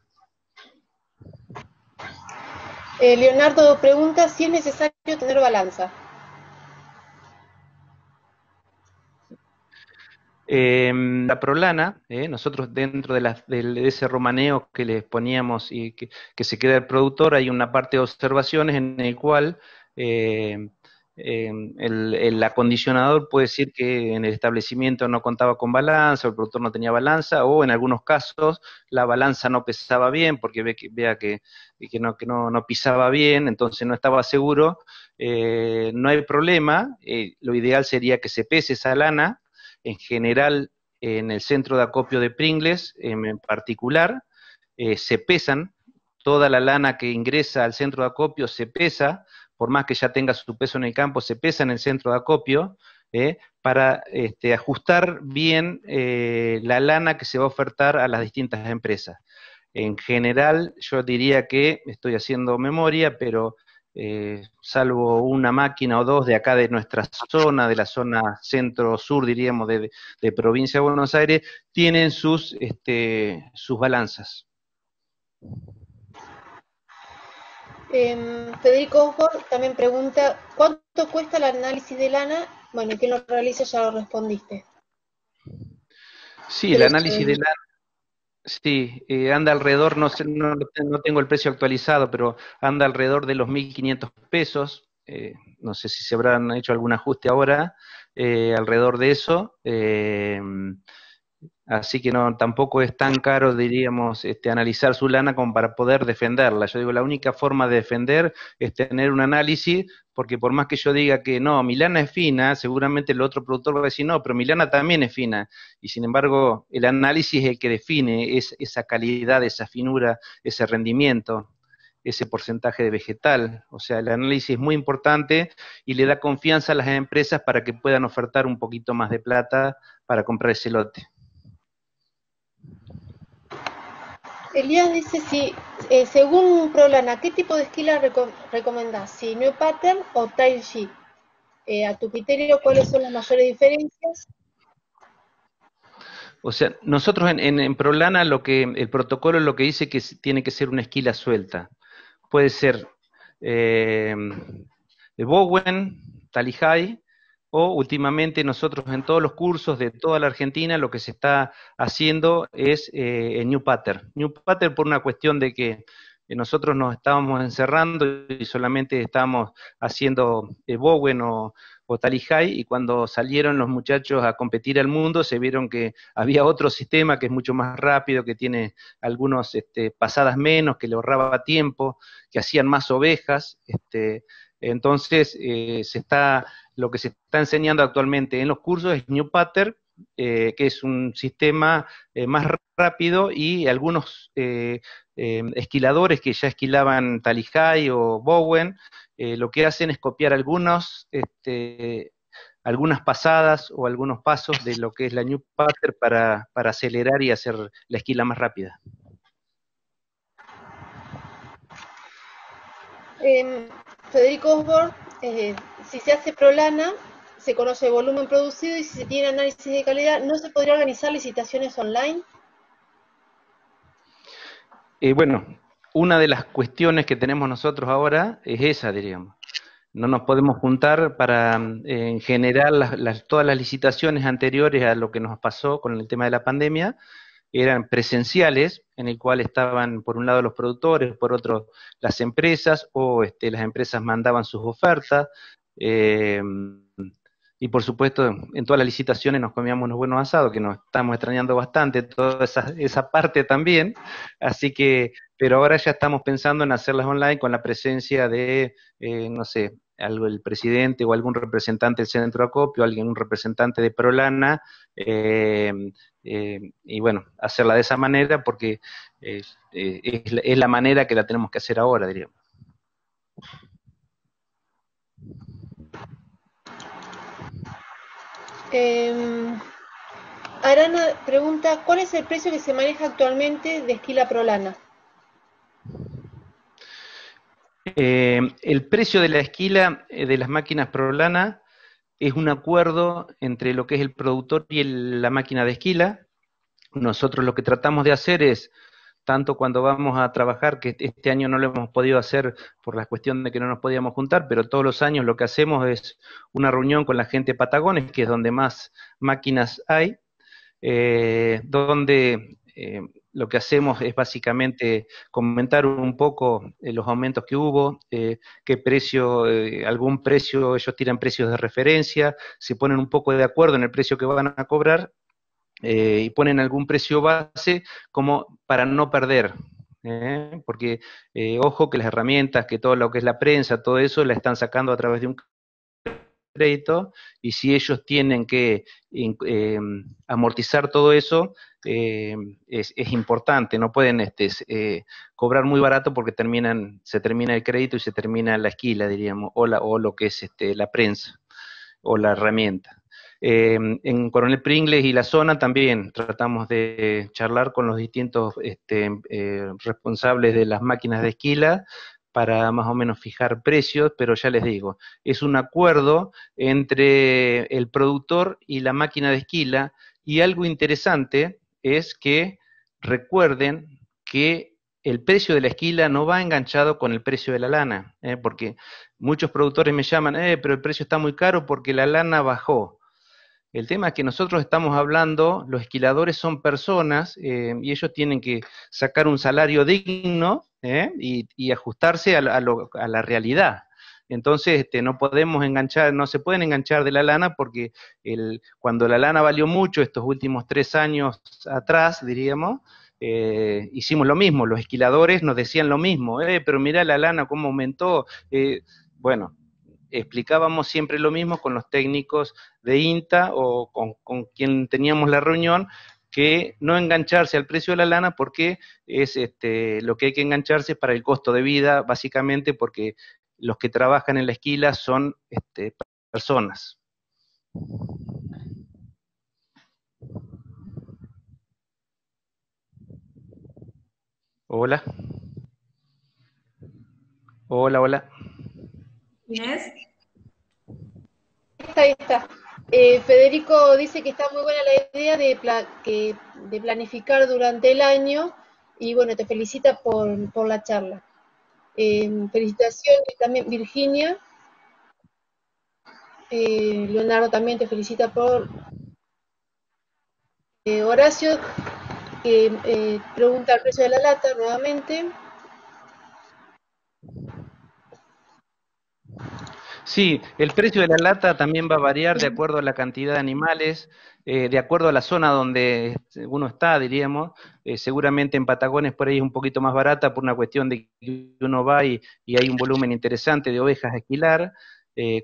Eh, Leonardo pregunta si es necesario tener balanza. Eh, la prolana, eh, nosotros dentro de, ese romaneo que les poníamos y que, se queda el productor, hay una parte de observaciones en el cual eh, em, el, acondicionador puede decir que en el establecimiento no contaba con balanza, el productor no tenía balanza, o en algunos casos la balanza no pesaba bien porque vea que, no, no pisaba bien, entonces no estaba seguro, no hay problema, lo ideal sería que se pese esa lana, en general en el centro de acopio de Pringles em, en particular, eh, se pesan, toda la lana que ingresa al centro de acopio se pesa, por más que ya tenga su peso en el campo, se pesa en el centro de acopio, eh, para este, ajustar bien eh, la lana que se va a ofertar a las distintas empresas. En general, yo diría que, estoy haciendo memoria, pero eh, salvo una máquina o dos de acá de nuestra zona, de la zona centro-sur, diríamos, de, provincia de Buenos Aires, tienen sus, este, sus balanzas. Em, Federico también pregunta, ¿cuánto cuesta el análisis de lana? Bueno, ¿quién lo realiza? Ya lo respondiste. Sí, el análisis de lana Sí, eh, anda alrededor, no, sé, no, tengo el precio actualizado, pero anda alrededor de los 1.500 pesos. Eh, no sé si se habrán hecho algún ajuste ahora, eh, alrededor de eso. Eh, Así que no, tampoco es tan caro, diríamos, este, analizar su lana como para poder defenderla. Yo digo, la única forma de defender es tener un análisis, porque por más que yo diga que no, mi lana es fina, seguramente el otro productor va a decir, no, pero mi lana también es fina. Y sin embargo, el análisis es el que define esa calidad, esa finura, ese rendimiento ese porcentaje de vegetal. O sea, el análisis es muy importante y le da confianza a las empresas para que puedan ofertar un poquito más de plata para comprar ese lote. Elías dice si, eh, según Prolana, ¿qué tipo de esquila recomendás? ¿Si New Pattern o Tile G eh, a tu criterio, ¿cuáles son las mayores diferencias? O sea, nosotros en, en, Prolana lo que el protocolo lo que dice que tiene que ser una esquila suelta. Puede ser eh, Bowen, Talihai, o últimamente nosotros en todos los cursos de toda la Argentina lo que se está haciendo es el eh, New Pattern. New Pattern por una cuestión de que eh, nosotros nos estábamos encerrando y solamente estábamos haciendo eh, Bowen o, o y cuando salieron los muchachos a competir al mundo se vieron que había otro sistema que es mucho más rápido, que tiene algunos este, pasadas menos, que le ahorraba tiempo, que hacían más ovejas, este, entonces, eh, se está, lo que se está enseñando actualmente en los cursos es New Pattern, eh, que es un sistema eh, más rápido y algunos esquiladores que ya esquilaban Talihai o Bowen, lo que hacen es copiar algunos, este, algunas pasadas o algunos pasos de lo que es la New Pattern para, para acelerar y hacer la esquila más rápida. Federico Osborne, eh, si se hace prolana, se conoce el volumen producido y si se tiene análisis de calidad, ¿no se podría organizar licitaciones online? Eh, bueno, una de las cuestiones que tenemos nosotros ahora es esa, diríamos. No nos podemos juntar para, generar mm, en todas las licitaciones anteriores a lo que nos pasó con el tema de la pandemia, eran presenciales, en el cual estaban por un lado los productores, por otro las empresas, o este, las empresas mandaban sus ofertas, eh, y por supuesto en todas las licitaciones nos comíamos unos buenos asados, que nos estamos extrañando bastante, toda esa, esa parte también, así que, pero ahora ya estamos pensando en hacerlas online con la presencia de, eh, no sé, algo el presidente o algún representante del centro acopio, alguien, un representante de Prolana, eh, eh, y bueno, hacerla de esa manera porque eh, es, es, la manera que la tenemos que hacer ahora, diríamos. Em, Arana pregunta, ¿cuál es el precio que se maneja actualmente de esquila Prolana? Eh, el precio de la esquila eh, de las máquinas Prolana es un acuerdo entre lo que es el productor y la máquina de esquila. Nosotros lo que tratamos de hacer es, tanto cuando vamos a trabajar, que este año no lo hemos podido hacer por la cuestión de que no nos podíamos juntar, pero todos los años lo que hacemos es una reunión con la gente de Patagones, que es donde más máquinas hay, eh, donde eh, lo que hacemos es básicamente comentar un poco eh, los aumentos que hubo, eh, qué precio, algún precio, ellos tiran precios de referencia, se ponen un poco de acuerdo en el precio que van a cobrar y ponen algún precio base como para no perder. Porque ojo que las herramientas, que todo lo que es la prensa, todo eso la están sacando a través de un crédito y si ellos tienen que amortizar todo eso, eh, es, importante, no pueden este, eh, cobrar muy barato porque terminan, se termina el crédito y se termina la esquila, diríamos, o, la, o lo que es este, la prensa o la herramienta. Em, en Coronel Pringles y la zona también tratamos de charlar con los distintos este, eh, responsables de las máquinas de esquila para más o menos fijar precios, pero ya les digo, es un acuerdo entre el productor y la máquina de esquila y algo interesante es que recuerden que el precio de la esquila no va enganchado con el precio de la lana, ¿eh? porque muchos productores me llaman, eh, pero el precio está muy caro porque la lana bajó. El tema es que nosotros estamos hablando, los esquiladores son personas eh, y ellos tienen que sacar un salario digno y, ajustarse a la realidad. Entonces, este, no podemos enganchar, no se pueden enganchar de la lana porque el, cuando la lana valió mucho estos últimos tres años atrás, diríamos, eh, hicimos lo mismo, los esquiladores nos decían lo mismo, eh, pero mira la lana cómo aumentó. Eh, bueno, explicábamos siempre lo mismo con los técnicos de INTA o con, con quien teníamos la reunión, que no engancharse al precio de la lana porque es este, lo que hay que engancharse para el costo de vida, básicamente porque los que trabajan en la esquila son este, personas. Hola. Hola, hola. está. Eh, Federico dice que está muy buena la idea de, que, de planificar durante el año y bueno, te felicita por, por la charla. Eh, felicitaciones también, Virginia. Eh, Leonardo también te felicita por... Eh, Horacio, que eh, pregunta el precio de la lata nuevamente. Sí, el precio de la lata también va a variar de acuerdo a la cantidad de animales, eh, de acuerdo a la zona donde eh, uno está, diríamos. Eh, seguramente en Patagones por ahí es un poquito más barata por una cuestión de que uno va y, hay un volumen interesante de ovejas a esquilar.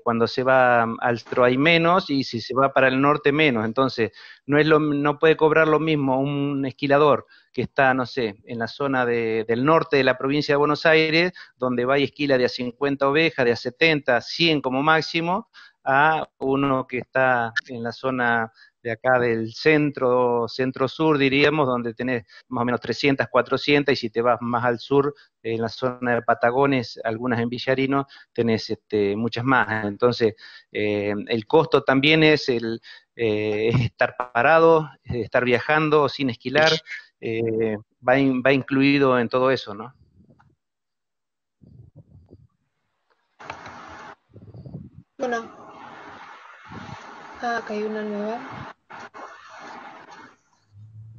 cuando se va al hay menos y si se va para el norte menos. Entonces, no puede cobrar lo mismo un esquilador que está, no sé, en la zona de, del norte de la provincia de Buenos Aires, donde va y esquila de a 50 ovejas, de a 70, 100 como máximo, a uno que está en la zona de acá del centro, centro-sur, diríamos, donde tenés más o menos 300, 400, y si te vas más al sur, en la zona de Patagones, algunas en Villarino, tenés este, muchas más. Entonces, eh, el costo también es el eh, <laughs> estar parado, estar viajando sin esquilar, eh, va, incluido en todo eso, ¿no? Bueno, ah, acá hay una nueva.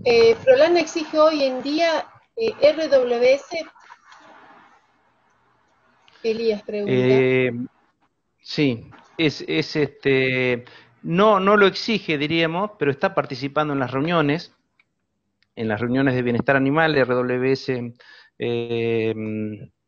Eh, exige hoy en día eh, RWS. Elías pregunta. Eh, sí, es, es, este. No, no lo exige, diríamos, pero está participando en las reuniones en las reuniones de bienestar animal, RWS eh,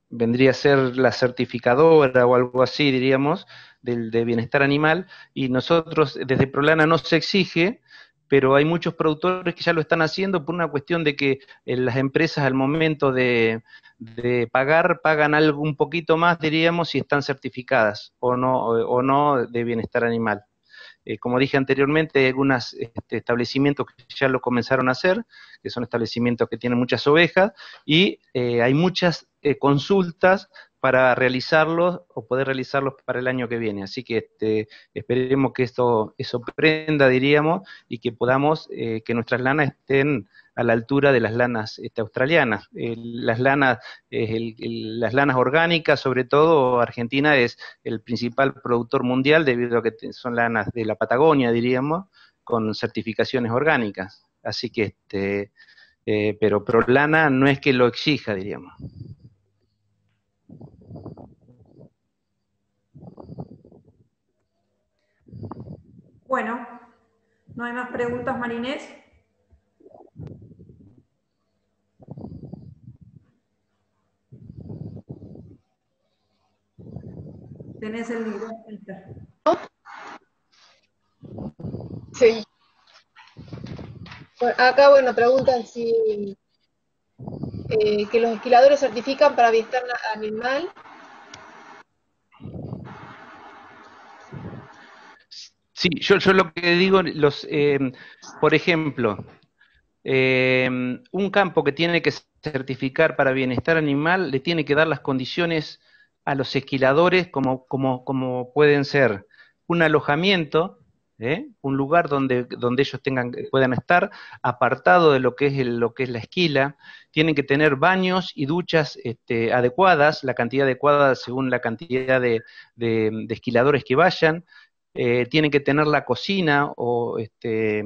vendría a ser la certificadora o algo así, diríamos, del, de bienestar animal, y nosotros desde Prolana no se exige, pero hay muchos productores que ya lo están haciendo por una cuestión de que eh, las empresas al momento de, de, pagar pagan algo un poquito más, diríamos, si están certificadas o no, o no de bienestar animal. Eh, como dije anteriormente, hay algunos este, establecimientos que ya lo comenzaron a hacer, que son establecimientos que tienen muchas ovejas, y eh, hay muchas eh, consultas para realizarlos o poder realizarlos para el año que viene. Así que este, esperemos que esto eso prenda, diríamos, y que podamos, que nuestras lanas estén a la altura de las lanas este, australianas. las, lanas, las lanas orgánicas, sobre todo, Argentina es el principal productor mundial debido a que son lanas de la Patagonia, diríamos, con certificaciones orgánicas. Así que, este, eh, pero pero ProLana no es que lo exija, diríamos. Bueno, no hay más preguntas, Marinés. Tenés el libro. Sí. acá, bueno, preguntan si eh, que los esquiladores certifican para bienestar animal. Sí, yo, yo lo que digo, los, eh, por ejemplo, eh, un campo que tiene que certificar para bienestar animal le tiene que dar las condiciones a los esquiladores como, como, pueden ser un alojamiento, ¿eh? un lugar donde, donde ellos tengan, puedan estar apartado de lo que, es lo que es la esquila, tienen que tener baños y duchas este, adecuadas, la cantidad adecuada según la cantidad de esquiladores que vayan, eh, tienen que tener la cocina o, este,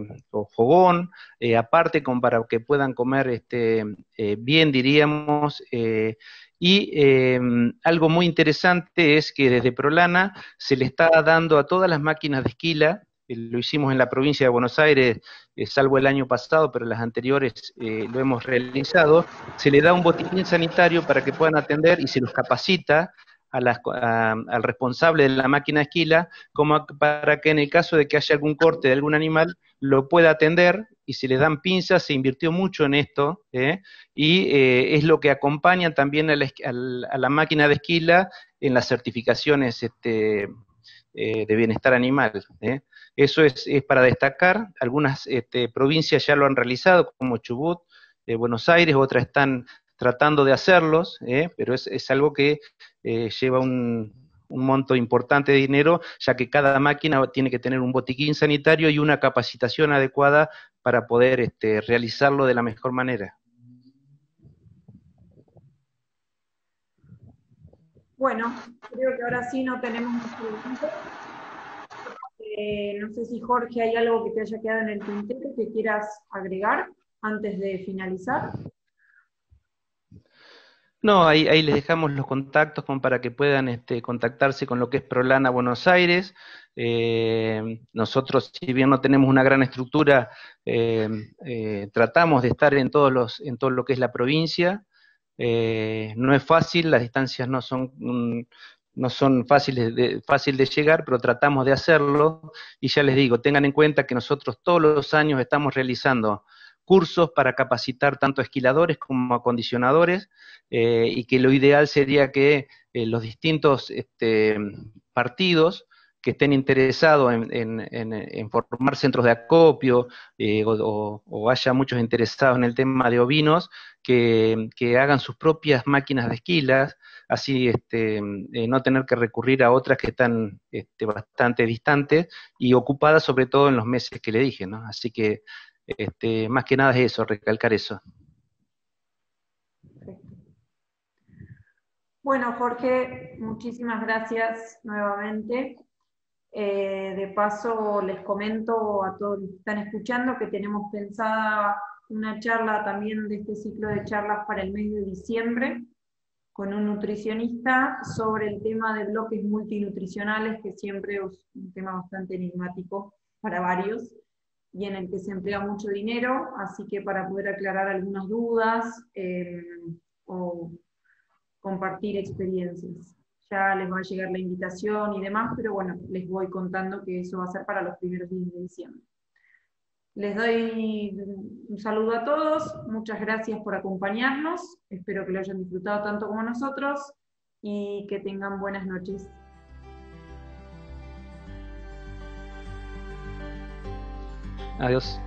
fogón eh, aparte para que puedan comer este, eh, bien, diríamos. y em, algo muy interesante es que desde Prolana se le está dando a todas las máquinas de esquila, lo hicimos en la provincia de Buenos Aires, salvo el año pasado, pero las anteriores lo hemos realizado, se le da un botiquín sanitario para que puedan atender y se los capacita al responsable de la máquina esquila, como para que en el caso de que haya algún corte de algún animal, lo pueda atender y si le dan pinzas, se invirtió mucho en esto, ¿eh? y eh, es lo que acompaña también a la, máquina de esquila en las certificaciones este, eh, de bienestar animal. Eso es, para destacar, algunas este, provincias ya lo han realizado, como Chubut, Buenos Aires, otras están tratando de hacerlos, ¿eh? pero es, algo que eh, lleva un, monto importante de dinero, ya que cada máquina tiene que tener un botiquín sanitario y una capacitación adecuada para poder este, realizarlo de la mejor manera. Bueno, creo que ahora sí no tenemos más preguntas. Eh, no sé si Jorge hay algo que te haya quedado en el tintero que quieras agregar antes de finalizar. No, ahí, les dejamos los contactos para que puedan este, contactarse con lo que es Prolana Buenos Aires. Eh, nosotros, si bien no tenemos una gran estructura, eh, eh, tratamos de estar en todos los, en todo lo que es la provincia. no es fácil, las distancias no son mm, no son fáciles fácil de llegar, pero tratamos de hacerlo. Y ya les digo, tengan en cuenta que nosotros todos los años estamos realizando cursos para capacitar tanto esquiladores como acondicionadores eh, y que lo ideal sería que eh, los distintos este, partidos que estén interesados en, formar centros de acopio eh, o, haya muchos interesados en el tema de ovinos, que, hagan sus propias máquinas de esquilas, así este, no tener que recurrir a otras que están este, bastante distantes y ocupadas sobre todo en los meses que le dije, Así que este, más que nada es eso, recalcar eso. Bueno, Jorge, muchísimas gracias nuevamente. Eh, de paso, les comento a todos los que están escuchando que tenemos pensada una charla también de este ciclo de charlas para el mes de diciembre con un nutricionista sobre el tema de bloques multinutricionales, que siempre es un tema bastante enigmático para varios y en el que se emplea mucho dinero, así que para poder aclarar algunas dudas eh, o compartir experiencias. Ya les va a llegar la invitación y demás, pero bueno, les voy contando que eso va a ser para los primeros días de diciembre. Les doy un saludo a todos, muchas gracias por acompañarnos, espero que lo hayan disfrutado tanto como nosotros y que tengan buenas noches. Adiós.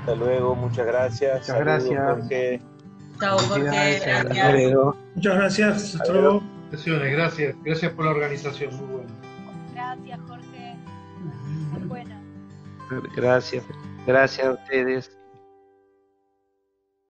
Hasta luego, muchas gracias. Muchas gracias. Jorge. Chao, Jorge. Muchas gracias. Gracias. Gracias por la organización. Muy bueno. Gracias, Jorge. Muy bueno. Gracias. Gracias a ustedes.